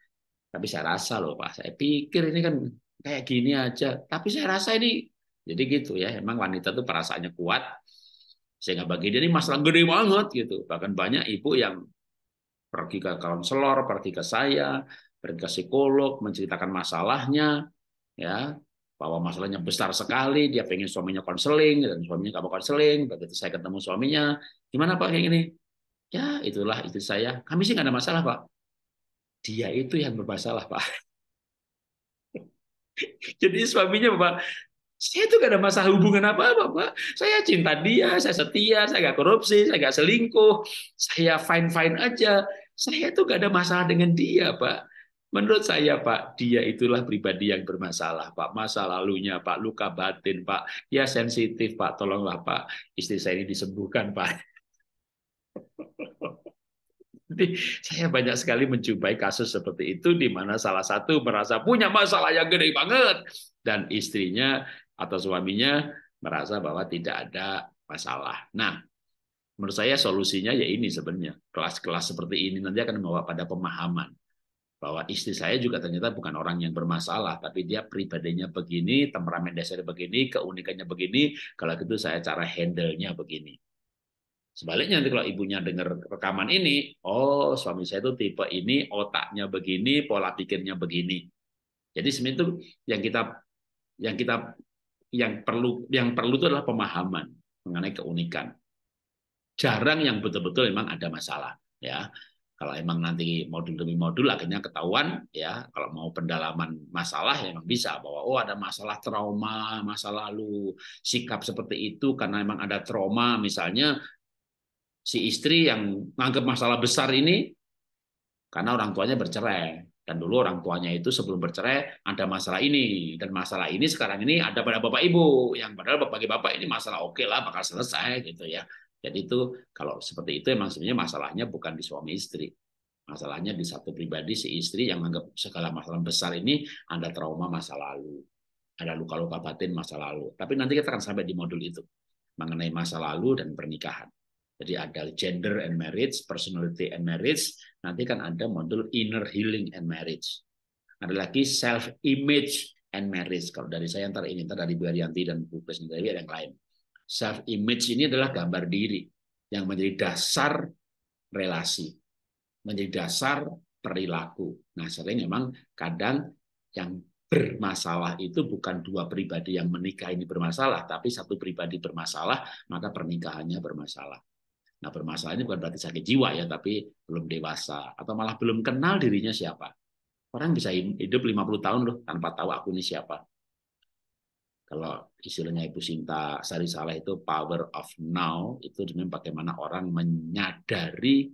tapi saya rasa loh Pak, saya pikir ini kan kayak gini aja, tapi saya rasa ini. Jadi gitu ya, emang wanita tuh perasaannya kuat, sehingga bagi dia ini masalah gede banget gitu. Bahkan banyak ibu yang pergi ke konselor, pergi ke saya, pergi ke psikolog, menceritakan masalahnya, ya bahwa masalahnya besar sekali, dia pengen suaminya konseling, dan suaminya nggak mau konseling, begitu saya ketemu suaminya, gimana Pak kayak gini? Ya itulah itu saya, kami sih nggak ada masalah Pak. Dia itu yang bermasalah Pak. Jadi suaminya pak saya itu gak ada masalah hubungan apa-apa, Pak. Saya cinta dia, saya setia, saya gak korupsi, saya gak selingkuh, saya fine-fine aja. Saya itu gak ada masalah dengan dia, Pak. Menurut saya Pak, dia itulah pribadi yang bermasalah Pak. Masa lalunya Pak, luka batin Pak. Ya sensitif Pak, tolonglah Pak. Istri saya ini disembuhkan Pak. Jadi saya banyak sekali menjumpai kasus seperti itu di mana salah satu merasa punya masalah yang gede banget dan istrinya atau suaminya merasa bahwa tidak ada masalah. Nah, menurut saya solusinya ya ini sebenarnya kelas-kelas seperti ini nanti akan membawa pada pemahaman bahwa istri saya juga ternyata bukan orang yang bermasalah, tapi dia pribadinya begini, temperamen dasarnya begini, keunikannya begini, kalau gitu saya cara handle-nya begini. Sebaliknya nanti kalau ibunya dengar rekaman ini, oh suami saya itu tipe ini, otaknya begini, pola pikirnya begini. Jadi itu yang kita yang kita yang perlu yang perlu itu adalah pemahaman mengenai keunikan. Jarang yang betul-betul memang ada masalah, ya. Kalau emang nanti modul demi modul akhirnya ketahuan ya kalau mau pendalaman masalah ya emang bisa bahwa oh ada masalah trauma masa lalu sikap seperti itu karena emang ada trauma misalnya si istri yang menganggap masalah besar ini karena orang tuanya bercerai dan dulu orang tuanya itu sebelum bercerai ada masalah ini dan masalah ini sekarang ini ada pada bapak ibu yang padahal bagi bapak ini masalah oke okay lah bakal selesai gitu ya jadi itu kalau seperti itu emang sebenarnya masalahnya bukan di suami istri. Masalahnya di satu pribadi si istri yang menganggap segala masalah besar ini ada trauma masa lalu, ada luka-luka batin masa lalu. Tapi nanti kita akan sampai di modul itu mengenai masa lalu dan pernikahan. Jadi ada gender and marriage, personality and marriage, nanti kan ada modul inner healing and marriage. Ada lagi self image and marriage. Kalau dari saya ntar ini, ntar dari Bu Arianti dan Bu Presiden Dewi ada yang lain. Self image ini adalah gambar diri yang menjadi dasar relasi, menjadi dasar perilaku. Nah, sering memang kadang yang bermasalah itu bukan dua pribadi yang menikah ini bermasalah, tapi satu pribadi bermasalah, maka pernikahannya bermasalah. Nah, bermasalahnya bukan berarti sakit jiwa ya, tapi belum dewasa atau malah belum kenal dirinya siapa. Orang bisa hidup 50 tahun loh tanpa tahu aku ini siapa. Kalau istilahnya Ibu Sinta Sari Saleh itu power of now, itu dengan bagaimana orang menyadari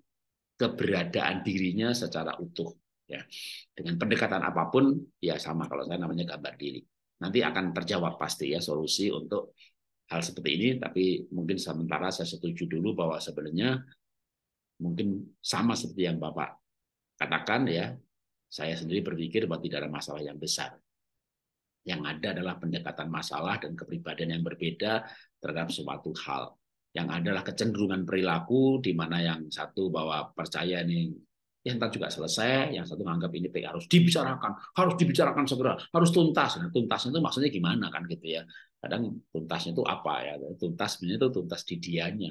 keberadaan dirinya secara utuh. Ya. Dengan pendekatan apapun, ya sama kalau saya namanya gambar diri. Nanti akan terjawab pasti ya solusi untuk hal seperti ini, tapi mungkin sementara saya setuju dulu bahwa sebenarnya mungkin sama seperti yang Bapak katakan ya, saya sendiri berpikir bahwa tidak ada masalah yang besar. Yang ada adalah pendekatan masalah dan kepribadian yang berbeda terhadap suatu hal. Yang adalah kecenderungan perilaku di mana yang satu bahwa percaya ini yang tak juga selesai, yang satu menganggap ini harus dibicarakan, harus dibicarakan segera, harus tuntas. Nah, tuntasnya itu maksudnya gimana kan gitu ya. Kadang tuntasnya itu apa ya? Tuntas itu tuntas di dianya.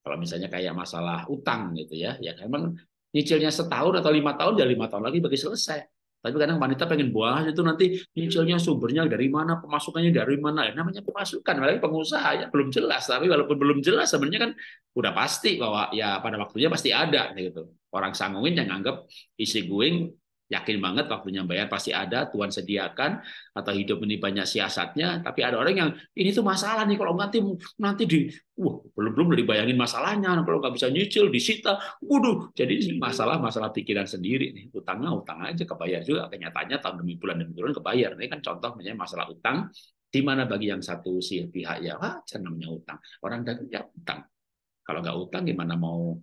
Kalau misalnya kayak masalah utang gitu ya, ya memang kan? nyicilnya setahun atau lima tahun, ya lima tahun lagi bagi selesai. Tapi kadang wanita pengen bahas itu nanti munculnya sumbernya dari mana, pemasukannya dari mana. Ya, namanya pemasukan, apalagi pengusaha ya belum jelas. Tapi walaupun belum jelas sebenarnya kan udah pasti bahwa ya pada waktunya pasti ada gitu. Orang sanggungin yang anggap isi going yakin banget waktunya bayar pasti ada Tuhan sediakan atau hidup ini banyak siasatnya tapi ada orang yang ini tuh masalah nih kalau nanti nanti di wah belum belum dibayangin masalahnya kalau nggak bisa nyicil disita wuduh jadi masalah masalah pikiran sendiri nih utangnya utang aja kebayar juga kenyataannya tahun demi bulan demi bulan kebayar ini kan contoh misalnya masalah utang di mana bagi yang satu si pihak ya wajar namanya utang orang dagang ya utang kalau nggak utang gimana mau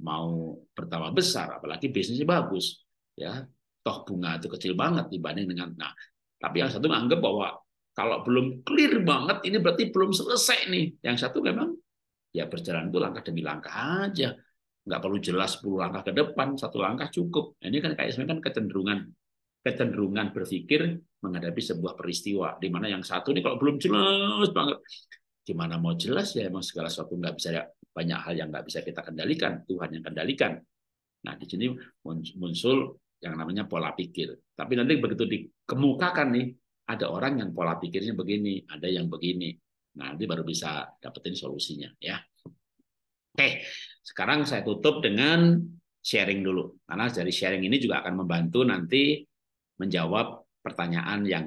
mau pertama besar apalagi bisnisnya bagus ya toh bunga itu kecil banget dibanding dengan nah tapi yang satu menganggap bahwa kalau belum clear banget ini berarti belum selesai nih yang satu memang ya berjalan itu langkah demi langkah aja nggak perlu jelas 10 langkah ke depan satu langkah cukup nah, ini kan kayak sebenarnya kan kecenderungan kecenderungan berpikir menghadapi sebuah peristiwa di mana yang satu ini kalau belum jelas banget gimana mau jelas ya emang segala sesuatu nggak bisa banyak hal yang nggak bisa kita kendalikan Tuhan yang kendalikan nah di sini muncul yang namanya pola pikir. Tapi nanti begitu dikemukakan nih, ada orang yang pola pikirnya begini, ada yang begini. Nah, nanti baru bisa dapetin solusinya ya. Oke, sekarang saya tutup dengan sharing dulu. Karena dari sharing ini juga akan membantu nanti menjawab pertanyaan yang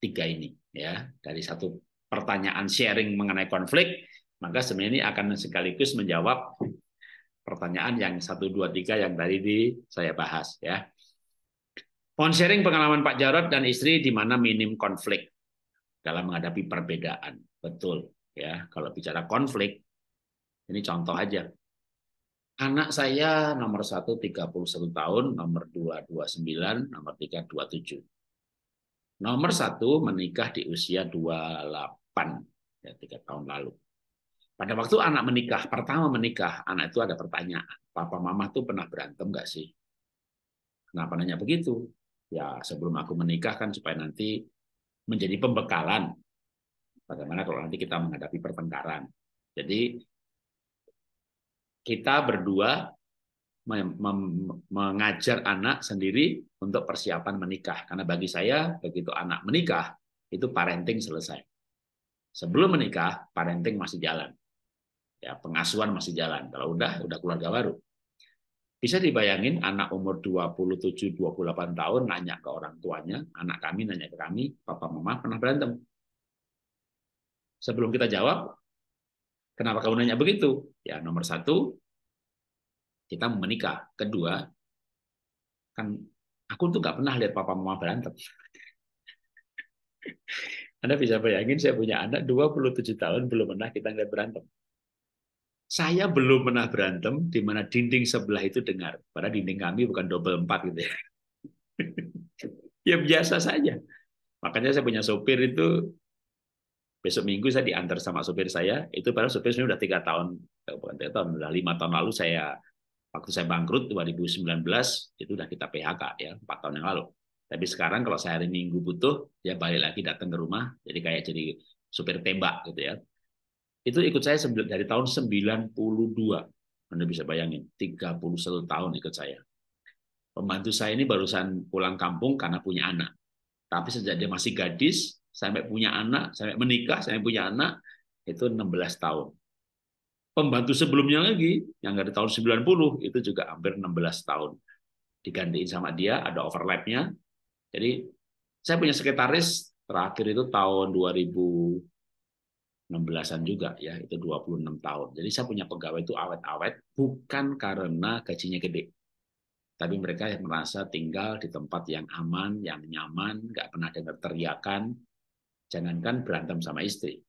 tiga ini ya. Dari satu pertanyaan sharing mengenai konflik, maka sebenarnya ini akan sekaligus menjawab pertanyaan yang satu dua tiga yang tadi di saya bahas ya. On sharing pengalaman Pak Jarod dan istri di mana minim konflik dalam menghadapi perbedaan. Betul ya. Kalau bicara konflik ini contoh aja. Anak saya nomor satu tiga puluh satu tahun, nomor dua 2 sembilan nomor tiga 3 tujuh Nomor satu menikah di usia 28 ya 3 tahun lalu. Pada waktu anak menikah, pertama menikah, anak itu ada pertanyaan. Papa mama tuh pernah berantem nggak sih? Kenapa nanya begitu? Ya sebelum aku menikah kan supaya nanti menjadi pembekalan. Bagaimana kalau nanti kita menghadapi pertengkaran. Jadi kita berdua mengajar anak sendiri untuk persiapan menikah. Karena bagi saya, begitu anak menikah, itu parenting selesai. Sebelum menikah, parenting masih jalan ya pengasuhan masih jalan. Kalau udah, udah keluarga baru. Bisa dibayangin anak umur 27-28 tahun nanya ke orang tuanya, anak kami nanya ke kami, papa mama pernah berantem. Sebelum kita jawab, kenapa kamu nanya begitu? Ya nomor satu, kita menikah. Kedua, kan aku tuh nggak pernah lihat papa mama berantem. Anda bisa bayangin saya punya anak 27 tahun belum pernah kita lihat berantem. Saya belum pernah berantem di mana dinding sebelah itu dengar. Padahal dinding kami bukan double empat gitu ya. ya biasa saja. Makanya saya punya sopir itu besok minggu saya diantar sama sopir saya itu padahal sopir saya sudah tiga tahun eh, bukan tiga tahun sudah lima tahun lalu saya waktu saya bangkrut 2019 itu sudah kita PHK ya empat tahun yang lalu tapi sekarang kalau saya hari minggu butuh ya balik lagi datang ke rumah jadi kayak jadi sopir tembak gitu ya itu ikut saya dari tahun 92. Anda bisa bayangin, 31 tahun ikut saya. Pembantu saya ini barusan pulang kampung karena punya anak. Tapi sejak dia masih gadis, sampai punya anak, sampai menikah, sampai punya anak, itu 16 tahun. Pembantu sebelumnya lagi, yang dari tahun 90, itu juga hampir 16 tahun. Digantiin sama dia, ada overlapnya. Jadi saya punya sekretaris terakhir itu tahun 2000 16-an juga ya, itu 26 tahun. Jadi saya punya pegawai itu awet-awet bukan karena gajinya gede. Tapi mereka yang merasa tinggal di tempat yang aman, yang nyaman, nggak pernah dengar teriakan. Jangankan berantem sama istri.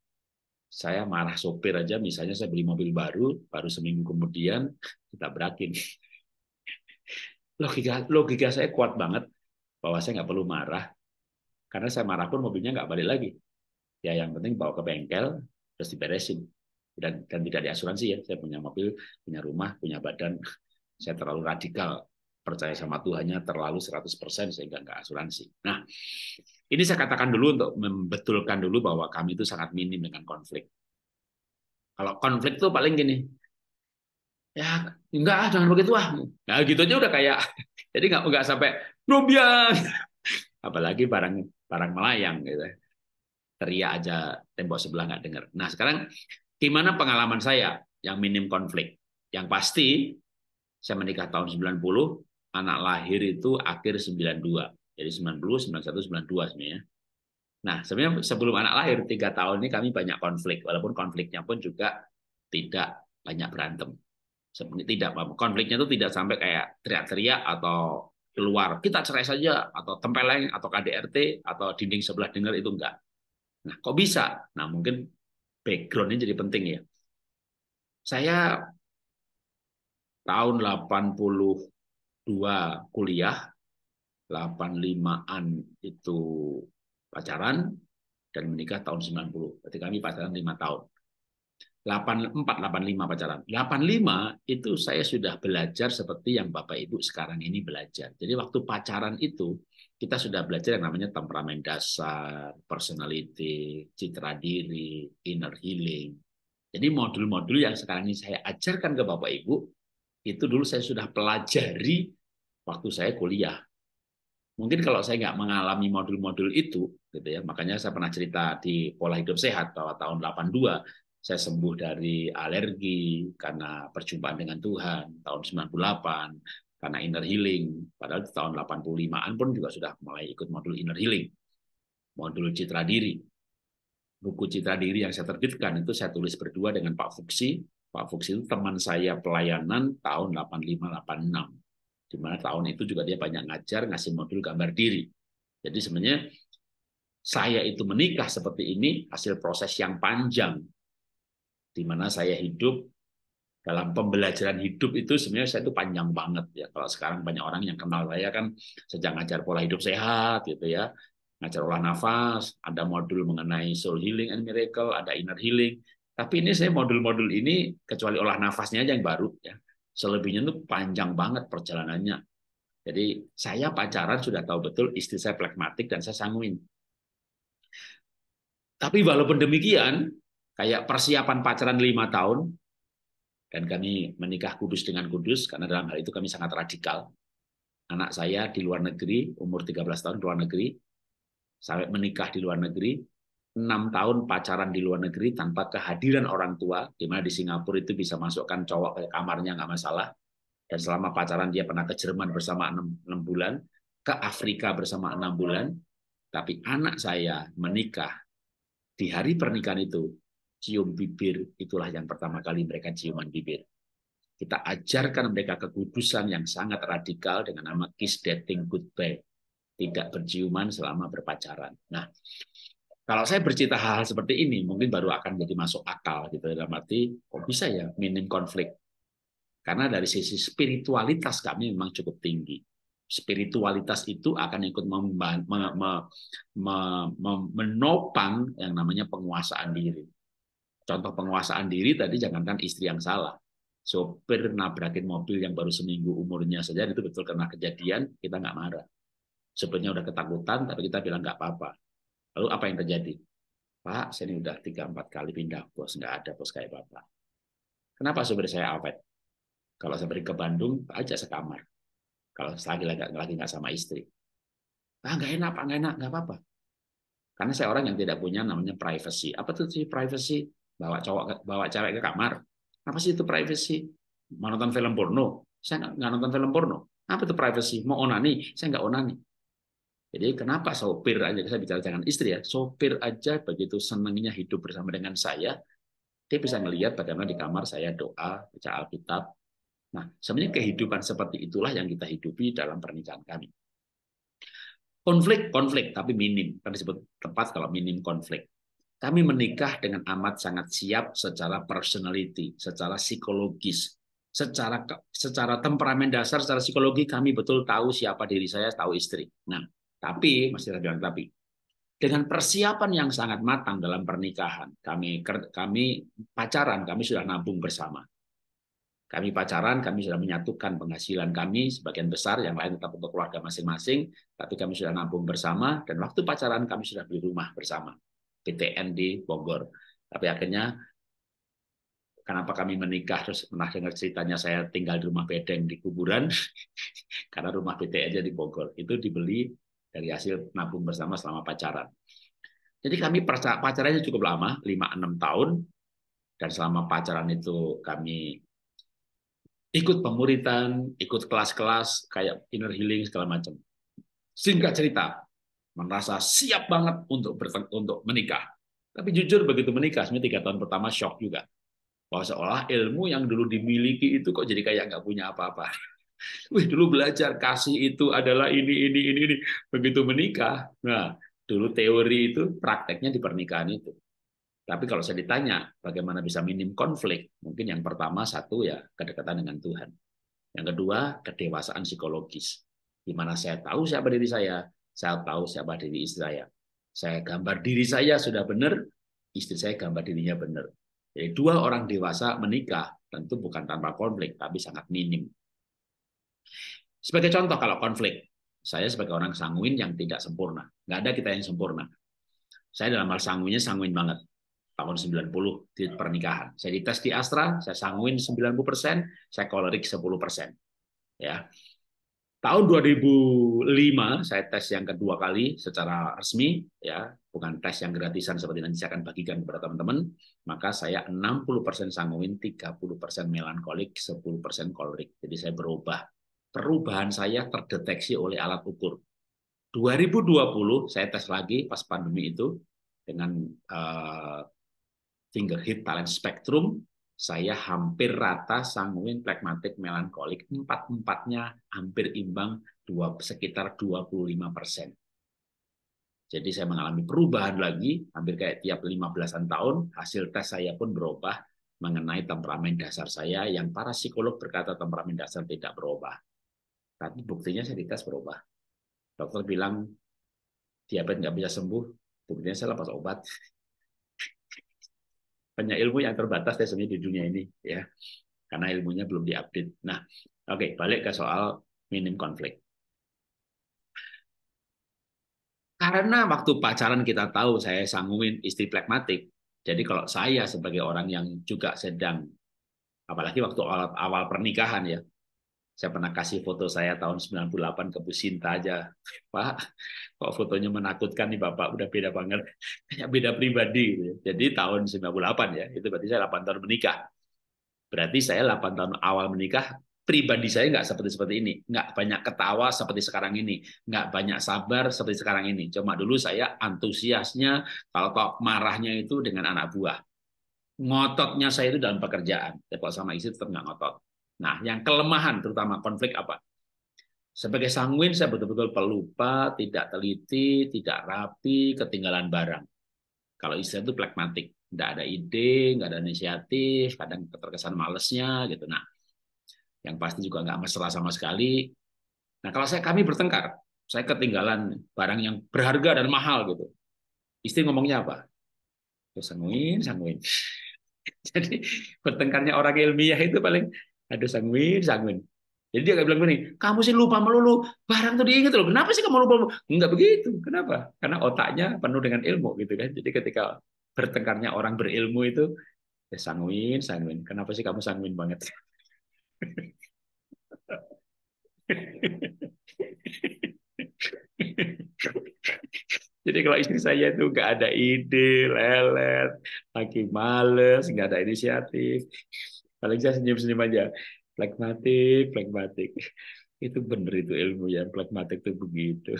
Saya marah sopir aja, misalnya saya beli mobil baru, baru seminggu kemudian kita berakin. Logika, logika saya kuat banget bahwa saya nggak perlu marah. Karena saya marah pun mobilnya nggak balik lagi ya yang penting bawa ke bengkel harus diberesin dan dan tidak diasuransi ya saya punya mobil punya rumah punya badan saya terlalu radikal percaya sama Tuhannya terlalu 100% sehingga nggak asuransi. Nah, ini saya katakan dulu untuk membetulkan dulu bahwa kami itu sangat minim dengan konflik. Kalau konflik tuh paling gini, ya enggak ah jangan begitu ah. Nah gitu aja udah kayak, jadi nggak nggak sampai rubian Apalagi barang barang melayang gitu teriak aja tembok sebelah nggak dengar. Nah sekarang gimana pengalaman saya yang minim konflik? Yang pasti saya menikah tahun 90, anak lahir itu akhir 92. Jadi 90, 91, 92 sebenarnya. Nah, sebenarnya sebelum anak lahir, tiga tahun ini kami banyak konflik. Walaupun konfliknya pun juga tidak banyak berantem. Tidak, konfliknya itu tidak sampai kayak teriak-teriak atau keluar kita cerai saja atau tempeleng atau KDRT atau dinding sebelah dengar itu enggak Nah, kok bisa? Nah, mungkin background backgroundnya jadi penting ya. Saya tahun 82 kuliah, 85-an itu pacaran, dan menikah tahun 90. Berarti kami pacaran 5 tahun. 84, 85 pacaran. 85 itu saya sudah belajar seperti yang Bapak Ibu sekarang ini belajar. Jadi waktu pacaran itu, kita sudah belajar yang namanya temperamen dasar, personality, citra diri, inner healing. Jadi modul-modul yang sekarang ini saya ajarkan ke Bapak Ibu, itu dulu saya sudah pelajari waktu saya kuliah. Mungkin kalau saya nggak mengalami modul-modul itu, gitu ya, makanya saya pernah cerita di pola hidup sehat bahwa tahun 82 saya sembuh dari alergi karena perjumpaan dengan Tuhan tahun 98 karena inner healing. Padahal di tahun 85-an pun juga sudah mulai ikut modul inner healing, modul citra diri. Buku citra diri yang saya terbitkan itu saya tulis berdua dengan Pak Fuksi. Pak Fuksi itu teman saya pelayanan tahun 85-86. Di mana tahun itu juga dia banyak ngajar, ngasih modul gambar diri. Jadi sebenarnya saya itu menikah seperti ini hasil proses yang panjang. Di mana saya hidup dalam pembelajaran hidup itu sebenarnya saya itu panjang banget ya. Kalau sekarang banyak orang yang kenal saya kan sejak ngajar pola hidup sehat gitu ya, ngajar olah nafas, ada modul mengenai soul healing and miracle, ada inner healing. Tapi ini saya modul-modul ini kecuali olah nafasnya aja yang baru ya. Selebihnya itu panjang banget perjalanannya. Jadi saya pacaran sudah tahu betul istri saya pragmatik dan saya sanguin. Tapi walaupun demikian, kayak persiapan pacaran lima tahun, dan kami menikah kudus dengan kudus, karena dalam hal itu kami sangat radikal. Anak saya di luar negeri, umur 13 tahun di luar negeri, sampai menikah di luar negeri, 6 tahun pacaran di luar negeri tanpa kehadiran orang tua, di mana di Singapura itu bisa masukkan cowok ke kamarnya, nggak masalah. Dan selama pacaran dia pernah ke Jerman bersama enam 6 bulan, ke Afrika bersama enam bulan, tapi anak saya menikah di hari pernikahan itu cium bibir, itulah yang pertama kali mereka ciuman bibir. Kita ajarkan mereka kekudusan yang sangat radikal dengan nama kiss dating goodbye. Tidak berciuman selama berpacaran. Nah, kalau saya bercita hal-hal seperti ini, mungkin baru akan jadi masuk akal gitu dalam arti kok bisa ya minim konflik. Karena dari sisi spiritualitas kami memang cukup tinggi spiritualitas itu akan ikut memban, me, me, me, menopang yang namanya penguasaan diri contoh penguasaan diri tadi jangankan istri yang salah sopir nabrakin mobil yang baru seminggu umurnya saja itu betul karena kejadian kita nggak marah sopirnya udah ketakutan tapi kita bilang nggak apa-apa lalu apa yang terjadi Pak saya ini udah tiga empat kali pindah bos nggak ada bos kayak bapak kenapa sopir saya awet kalau saya pergi ke Bandung aja sekamar kalau lagi lagi nggak sama istri ah nggak enak pak nggak enak nggak apa-apa karena saya orang yang tidak punya namanya privacy apa tuh sih privacy bawa cowok bawa cewek ke kamar apa sih itu privacy mau nonton film porno saya nggak nonton film porno apa itu privacy mau onani saya nggak onani jadi kenapa sopir aja saya bicara dengan istri ya sopir aja begitu senangnya hidup bersama dengan saya dia bisa ngelihat bagaimana di kamar saya doa baca alkitab nah sebenarnya kehidupan seperti itulah yang kita hidupi dalam pernikahan kami konflik konflik tapi minim kan disebut tepat kalau minim konflik kami menikah dengan amat sangat siap secara personality, secara psikologis, secara secara temperamen dasar, secara psikologi kami betul tahu siapa diri saya, tahu istri. Nah, tapi masih ada tapi dengan persiapan yang sangat matang dalam pernikahan. Kami kami pacaran, kami sudah nabung bersama. Kami pacaran, kami sudah menyatukan penghasilan kami sebagian besar, yang lain tetap untuk keluarga masing-masing, tapi kami sudah nabung bersama dan waktu pacaran kami sudah beli rumah bersama. PTN di Bogor. Tapi akhirnya kenapa kami menikah terus pernah dengar ceritanya saya tinggal di rumah bedeng di kuburan karena rumah ptn aja di Bogor itu dibeli dari hasil nabung bersama selama pacaran. Jadi kami pacarannya cukup lama, 5-6 tahun. Dan selama pacaran itu kami ikut pemuritan, ikut kelas-kelas kayak inner healing segala macam. Singkat cerita, merasa siap banget untuk untuk menikah. Tapi jujur begitu menikah, sebenarnya tiga tahun pertama shock juga. Bahwa seolah ilmu yang dulu dimiliki itu kok jadi kayak nggak punya apa-apa. Wih, dulu belajar kasih itu adalah ini, ini, ini, ini. Begitu menikah, nah dulu teori itu prakteknya di pernikahan itu. Tapi kalau saya ditanya bagaimana bisa minim konflik, mungkin yang pertama satu ya kedekatan dengan Tuhan. Yang kedua kedewasaan psikologis, di mana saya tahu siapa diri saya, saya tahu siapa diri istri saya. Saya gambar diri saya sudah benar, istri saya gambar dirinya benar. Jadi dua orang dewasa menikah tentu bukan tanpa konflik, tapi sangat minim. Sebagai contoh kalau konflik, saya sebagai orang sanguin yang tidak sempurna. Nggak ada kita yang sempurna. Saya dalam hal sanguinnya sanguin banget. Tahun 90 di pernikahan. Saya dites di Astra, saya sanguin 90%, saya kolerik 10%. Ya. Tahun 2005 saya tes yang kedua kali secara resmi ya, bukan tes yang gratisan seperti nanti saya akan bagikan kepada teman-teman. Maka saya 60% sanguin, 30% melankolik, 10% kolrik. Jadi saya berubah. Perubahan saya terdeteksi oleh alat ukur. 2020 saya tes lagi pas pandemi itu dengan uh, finger hit talent spectrum saya hampir rata sanguin plekmatik melankolik. Empat-empatnya hampir imbang dua, sekitar 25 persen. Jadi saya mengalami perubahan lagi, hampir kayak tiap 15-an tahun, hasil tes saya pun berubah mengenai temperamen dasar saya yang para psikolog berkata temperamen dasar tidak berubah. Tapi buktinya saya dites berubah. Dokter bilang diabetes nggak bisa sembuh, buktinya saya lepas obat, banyak ilmu yang terbatas ya sebenarnya di dunia ini ya karena ilmunya belum diupdate. Nah, oke okay, balik ke soal minim konflik. Karena waktu pacaran kita tahu saya sanguin istri pragmatik. Jadi kalau saya sebagai orang yang juga sedang apalagi waktu awal, awal pernikahan ya, saya pernah kasih foto saya tahun 98 ke Bu Sinta aja. Pak, kok fotonya menakutkan nih Bapak, udah beda banget. Kayak beda pribadi. Gitu ya. Jadi tahun 98 ya, itu berarti saya 8 tahun menikah. Berarti saya 8 tahun awal menikah, pribadi saya nggak seperti seperti ini. Nggak banyak ketawa seperti sekarang ini. Nggak banyak sabar seperti sekarang ini. Cuma dulu saya antusiasnya, kalau kok marahnya itu dengan anak buah ngototnya saya itu dalam pekerjaan. Tapi kalau sama istri tetap nggak ngotot. Nah, yang kelemahan terutama konflik apa? Sebagai sanguin saya betul-betul pelupa, tidak teliti, tidak rapi, ketinggalan barang. Kalau istri itu pragmatik, tidak ada ide, nggak ada inisiatif, kadang terkesan malesnya gitu. Nah, yang pasti juga nggak masalah sama sekali. Nah, kalau saya kami bertengkar, saya ketinggalan barang yang berharga dan mahal gitu. Istri ngomongnya apa? sanguin, sanguin. Jadi bertengkarnya orang ilmiah itu paling Aduh sangwin, sangwin. Jadi dia kayak bilang begini, kamu sih lupa melulu, barang tuh diingat loh. Kenapa sih kamu lupa? Melulu? Enggak begitu. Kenapa? Karena otaknya penuh dengan ilmu gitu kan. Jadi ketika bertengkarnya orang berilmu itu, ya sangwin, sangwin. Kenapa sih kamu sangwin banget? Jadi kalau istri saya itu nggak ada ide, lelet, lagi males, nggak ada inisiatif, paling saya senyum-senyum aja pragmatik pragmatik itu bener itu ilmu yang pragmatik itu begitu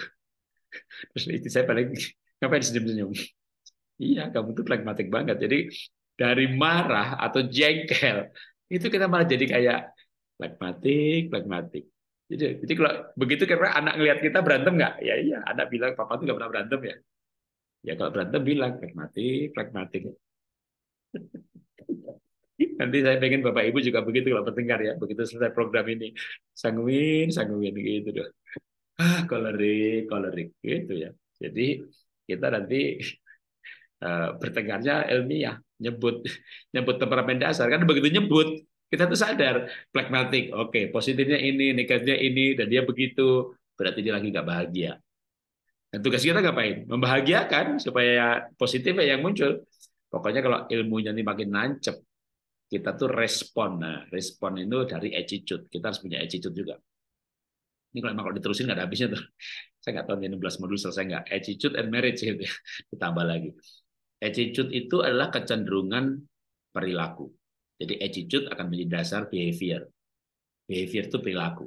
terus itu saya paling ngapain senyum-senyum iya kamu tuh pragmatik banget jadi dari marah atau jengkel itu kita malah jadi kayak pragmatik pragmatik jadi, jadi kalau begitu karena anak ngelihat kita berantem nggak? Ya iya, anak bilang papa tuh nggak pernah berantem ya. Ya kalau berantem bilang pragmatik, pragmatik. Nanti saya pengen Bapak Ibu juga begitu kalau bertengkar ya, begitu selesai program ini. Sanguin, sanguin gitu dong. Ah, kolerik, kolerik gitu ya. Jadi kita nanti uh, bertengkarnya ilmiah, nyebut nyebut temperamen dasar kan begitu nyebut kita tuh sadar pragmatik oke okay, positifnya ini negatifnya ini dan dia begitu berarti dia lagi nggak bahagia dan tugas kita ngapain membahagiakan supaya positifnya yang muncul pokoknya kalau ilmunya ini makin nancep kita tuh respon. Nah, respon itu dari attitude. Kita harus punya attitude juga. Ini kalau emang kalau diterusin nggak ada habisnya tuh. Saya nggak tahu ini 16 modul selesai nggak. Attitude and marriage gitu ya. Ditambah lagi. Attitude itu adalah kecenderungan perilaku. Jadi attitude akan menjadi dasar behavior. Behavior itu perilaku.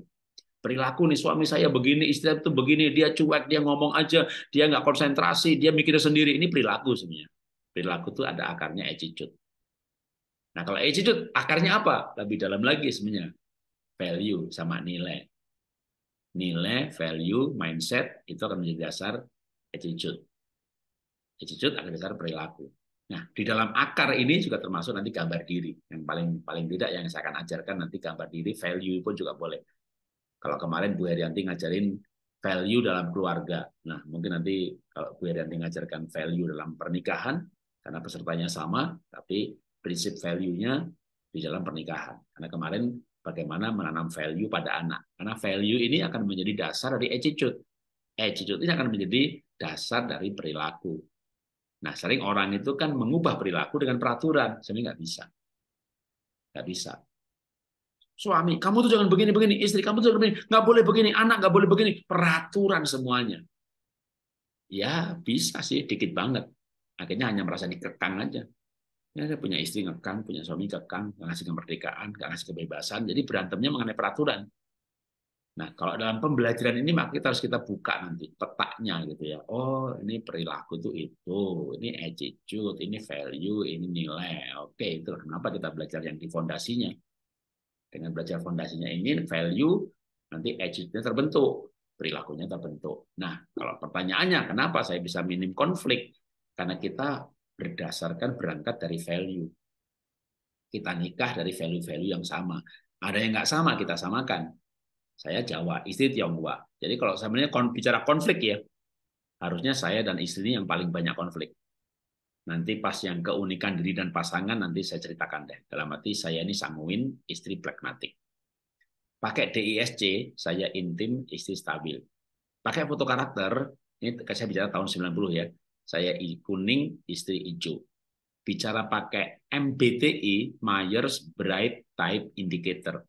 Perilaku nih suami saya begini, istri itu begini, dia cuek, dia ngomong aja, dia nggak konsentrasi, dia mikir sendiri. Ini perilaku sebenarnya. Perilaku itu ada akarnya attitude Nah, kalau attitude akarnya apa? Lebih dalam lagi sebenarnya. Value sama nilai. Nilai, value, mindset itu akan menjadi dasar attitude. Attitude akan dasar perilaku. Nah, di dalam akar ini juga termasuk nanti gambar diri. Yang paling paling tidak yang saya akan ajarkan nanti gambar diri, value pun juga boleh. Kalau kemarin Bu Herianti ngajarin value dalam keluarga. Nah, mungkin nanti kalau Bu Herianti ngajarkan value dalam pernikahan, karena pesertanya sama, tapi prinsip value-nya di dalam pernikahan. Karena kemarin bagaimana menanam value pada anak. Karena value ini akan menjadi dasar dari attitude. Attitude ini akan menjadi dasar dari perilaku. Nah, sering orang itu kan mengubah perilaku dengan peraturan. Sebenarnya nggak bisa. Nggak bisa. Suami, kamu tuh jangan begini-begini. Istri, kamu tuh jangan begini. Nggak boleh begini. Anak nggak boleh begini. Peraturan semuanya. Ya, bisa sih. Dikit banget. Akhirnya hanya merasa dikekang aja. Ya, saya punya istri ngekang, punya suami ngekang, nggak ngasih kemerdekaan, nggak ngasih kebebasan. Jadi berantemnya mengenai peraturan. Nah, kalau dalam pembelajaran ini maka kita harus kita buka nanti petaknya gitu ya. Oh, ini perilaku itu itu, ini attitude, ini value, ini nilai. Oke, itu kenapa kita belajar yang di fondasinya. Dengan belajar fondasinya ini value, nanti attitude-nya terbentuk, perilakunya terbentuk. Nah, kalau pertanyaannya kenapa saya bisa minim konflik? Karena kita berdasarkan berangkat dari value. Kita nikah dari value-value yang sama. Ada yang nggak sama, kita samakan. Saya Jawa, istri Tionghoa. Jadi kalau sebenarnya bicara konflik ya, harusnya saya dan istri yang paling banyak konflik. Nanti pas yang keunikan diri dan pasangan, nanti saya ceritakan deh. Dalam arti saya ini sanguin, istri pragmatik. Pakai DISC, saya intim, istri stabil. Pakai foto karakter, ini saya bicara tahun 90 ya, saya kuning, istri hijau. Bicara pakai MBTI, Myers Bright Type Indicator.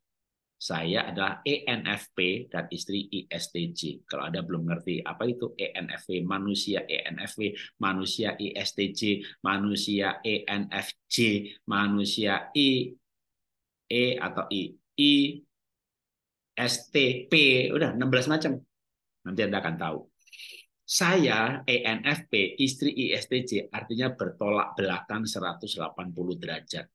Saya adalah ENFP dan istri ISTJ. Kalau ada belum ngerti apa itu ENFP, manusia ENFP, manusia ISTJ, manusia ENFJ, manusia I, E atau I, I, STP, udah 16 macam. Nanti Anda akan tahu. Saya ENFP, istri ISTJ, artinya bertolak belakang 180 derajat.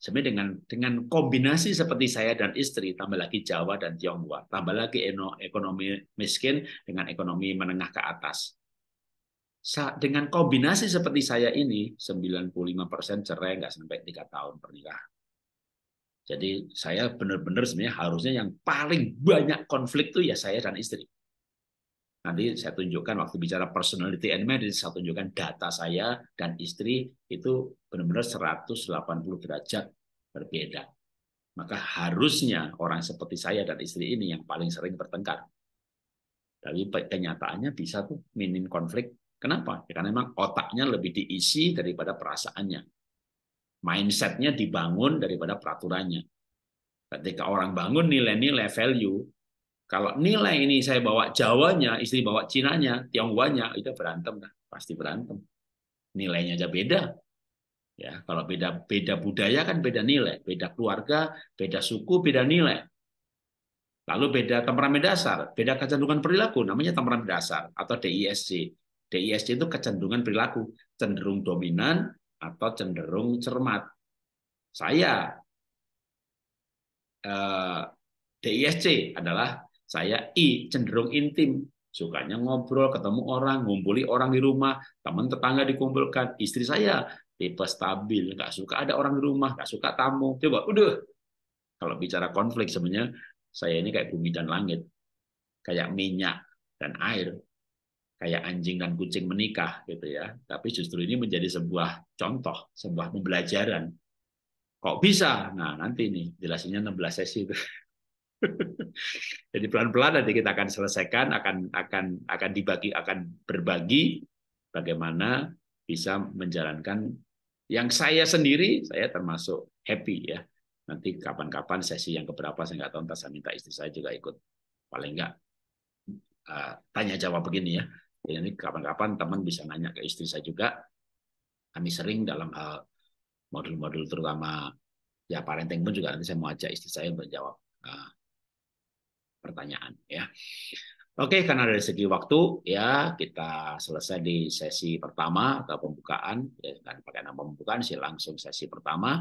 Sebenarnya dengan dengan kombinasi seperti saya dan istri, tambah lagi Jawa dan Tionghoa, tambah lagi ekonomi miskin dengan ekonomi menengah ke atas. Dengan kombinasi seperti saya ini, 95% cerai nggak sampai tiga tahun pernikahan. Jadi saya benar-benar sebenarnya harusnya yang paling banyak konflik itu ya saya dan istri. Nanti saya tunjukkan waktu bicara personality and marriage, saya tunjukkan data saya dan istri itu benar-benar 180 derajat berbeda. Maka harusnya orang seperti saya dan istri ini yang paling sering bertengkar. Tapi kenyataannya bisa tuh minim konflik. Kenapa? Ya, karena memang otaknya lebih diisi daripada perasaannya. Mindsetnya dibangun daripada peraturannya. Ketika orang bangun nilai-nilai value, kalau nilai ini saya bawa Jawanya, istri bawa Cinanya, Tionghoanya, itu berantem lah, kan? Pasti berantem. Nilainya aja beda. Ya, kalau beda beda budaya kan beda nilai, beda keluarga, beda suku, beda nilai. Lalu beda temperamen dasar, beda kecenderungan perilaku, namanya temperamen dasar atau DISC. DISC itu kecenderungan perilaku, cenderung dominan atau cenderung cermat. Saya eh, DISC adalah saya I, cenderung intim. Sukanya ngobrol, ketemu orang, ngumpuli orang di rumah, teman tetangga dikumpulkan. Istri saya tipe stabil, nggak suka ada orang di rumah, nggak suka tamu. Coba, udah. Kalau bicara konflik sebenarnya saya ini kayak bumi dan langit, kayak minyak dan air, kayak anjing dan kucing menikah gitu ya. Tapi justru ini menjadi sebuah contoh, sebuah pembelajaran. Kok bisa? Nah nanti nih jelasinnya 16 sesi itu. Jadi pelan-pelan nanti kita akan selesaikan, akan akan akan dibagi, akan berbagi bagaimana bisa menjalankan yang saya sendiri, saya termasuk happy ya. Nanti kapan-kapan sesi yang keberapa saya nggak tahu, entah saya minta istri saya juga ikut. Paling nggak uh, tanya jawab begini ya. Jadi ini kapan-kapan teman bisa nanya ke istri saya juga. Kami sering dalam hal modul-modul terutama ya parenting pun juga nanti saya mau ajak istri saya untuk jawab. Uh, pertanyaan ya. Oke, karena dari segi waktu ya kita selesai di sesi pertama atau pembukaan ya, dan pakai nama pembukaan sih langsung sesi pertama.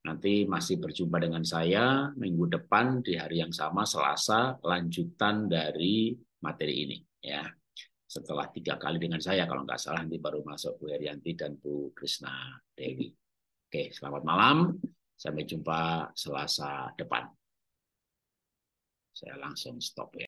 Nanti masih berjumpa dengan saya minggu depan di hari yang sama Selasa lanjutan dari materi ini ya. Setelah tiga kali dengan saya kalau nggak salah nanti baru masuk Bu Herianti dan Bu Krisna Dewi. Oke, selamat malam. Sampai jumpa Selasa depan saya langsung stop ya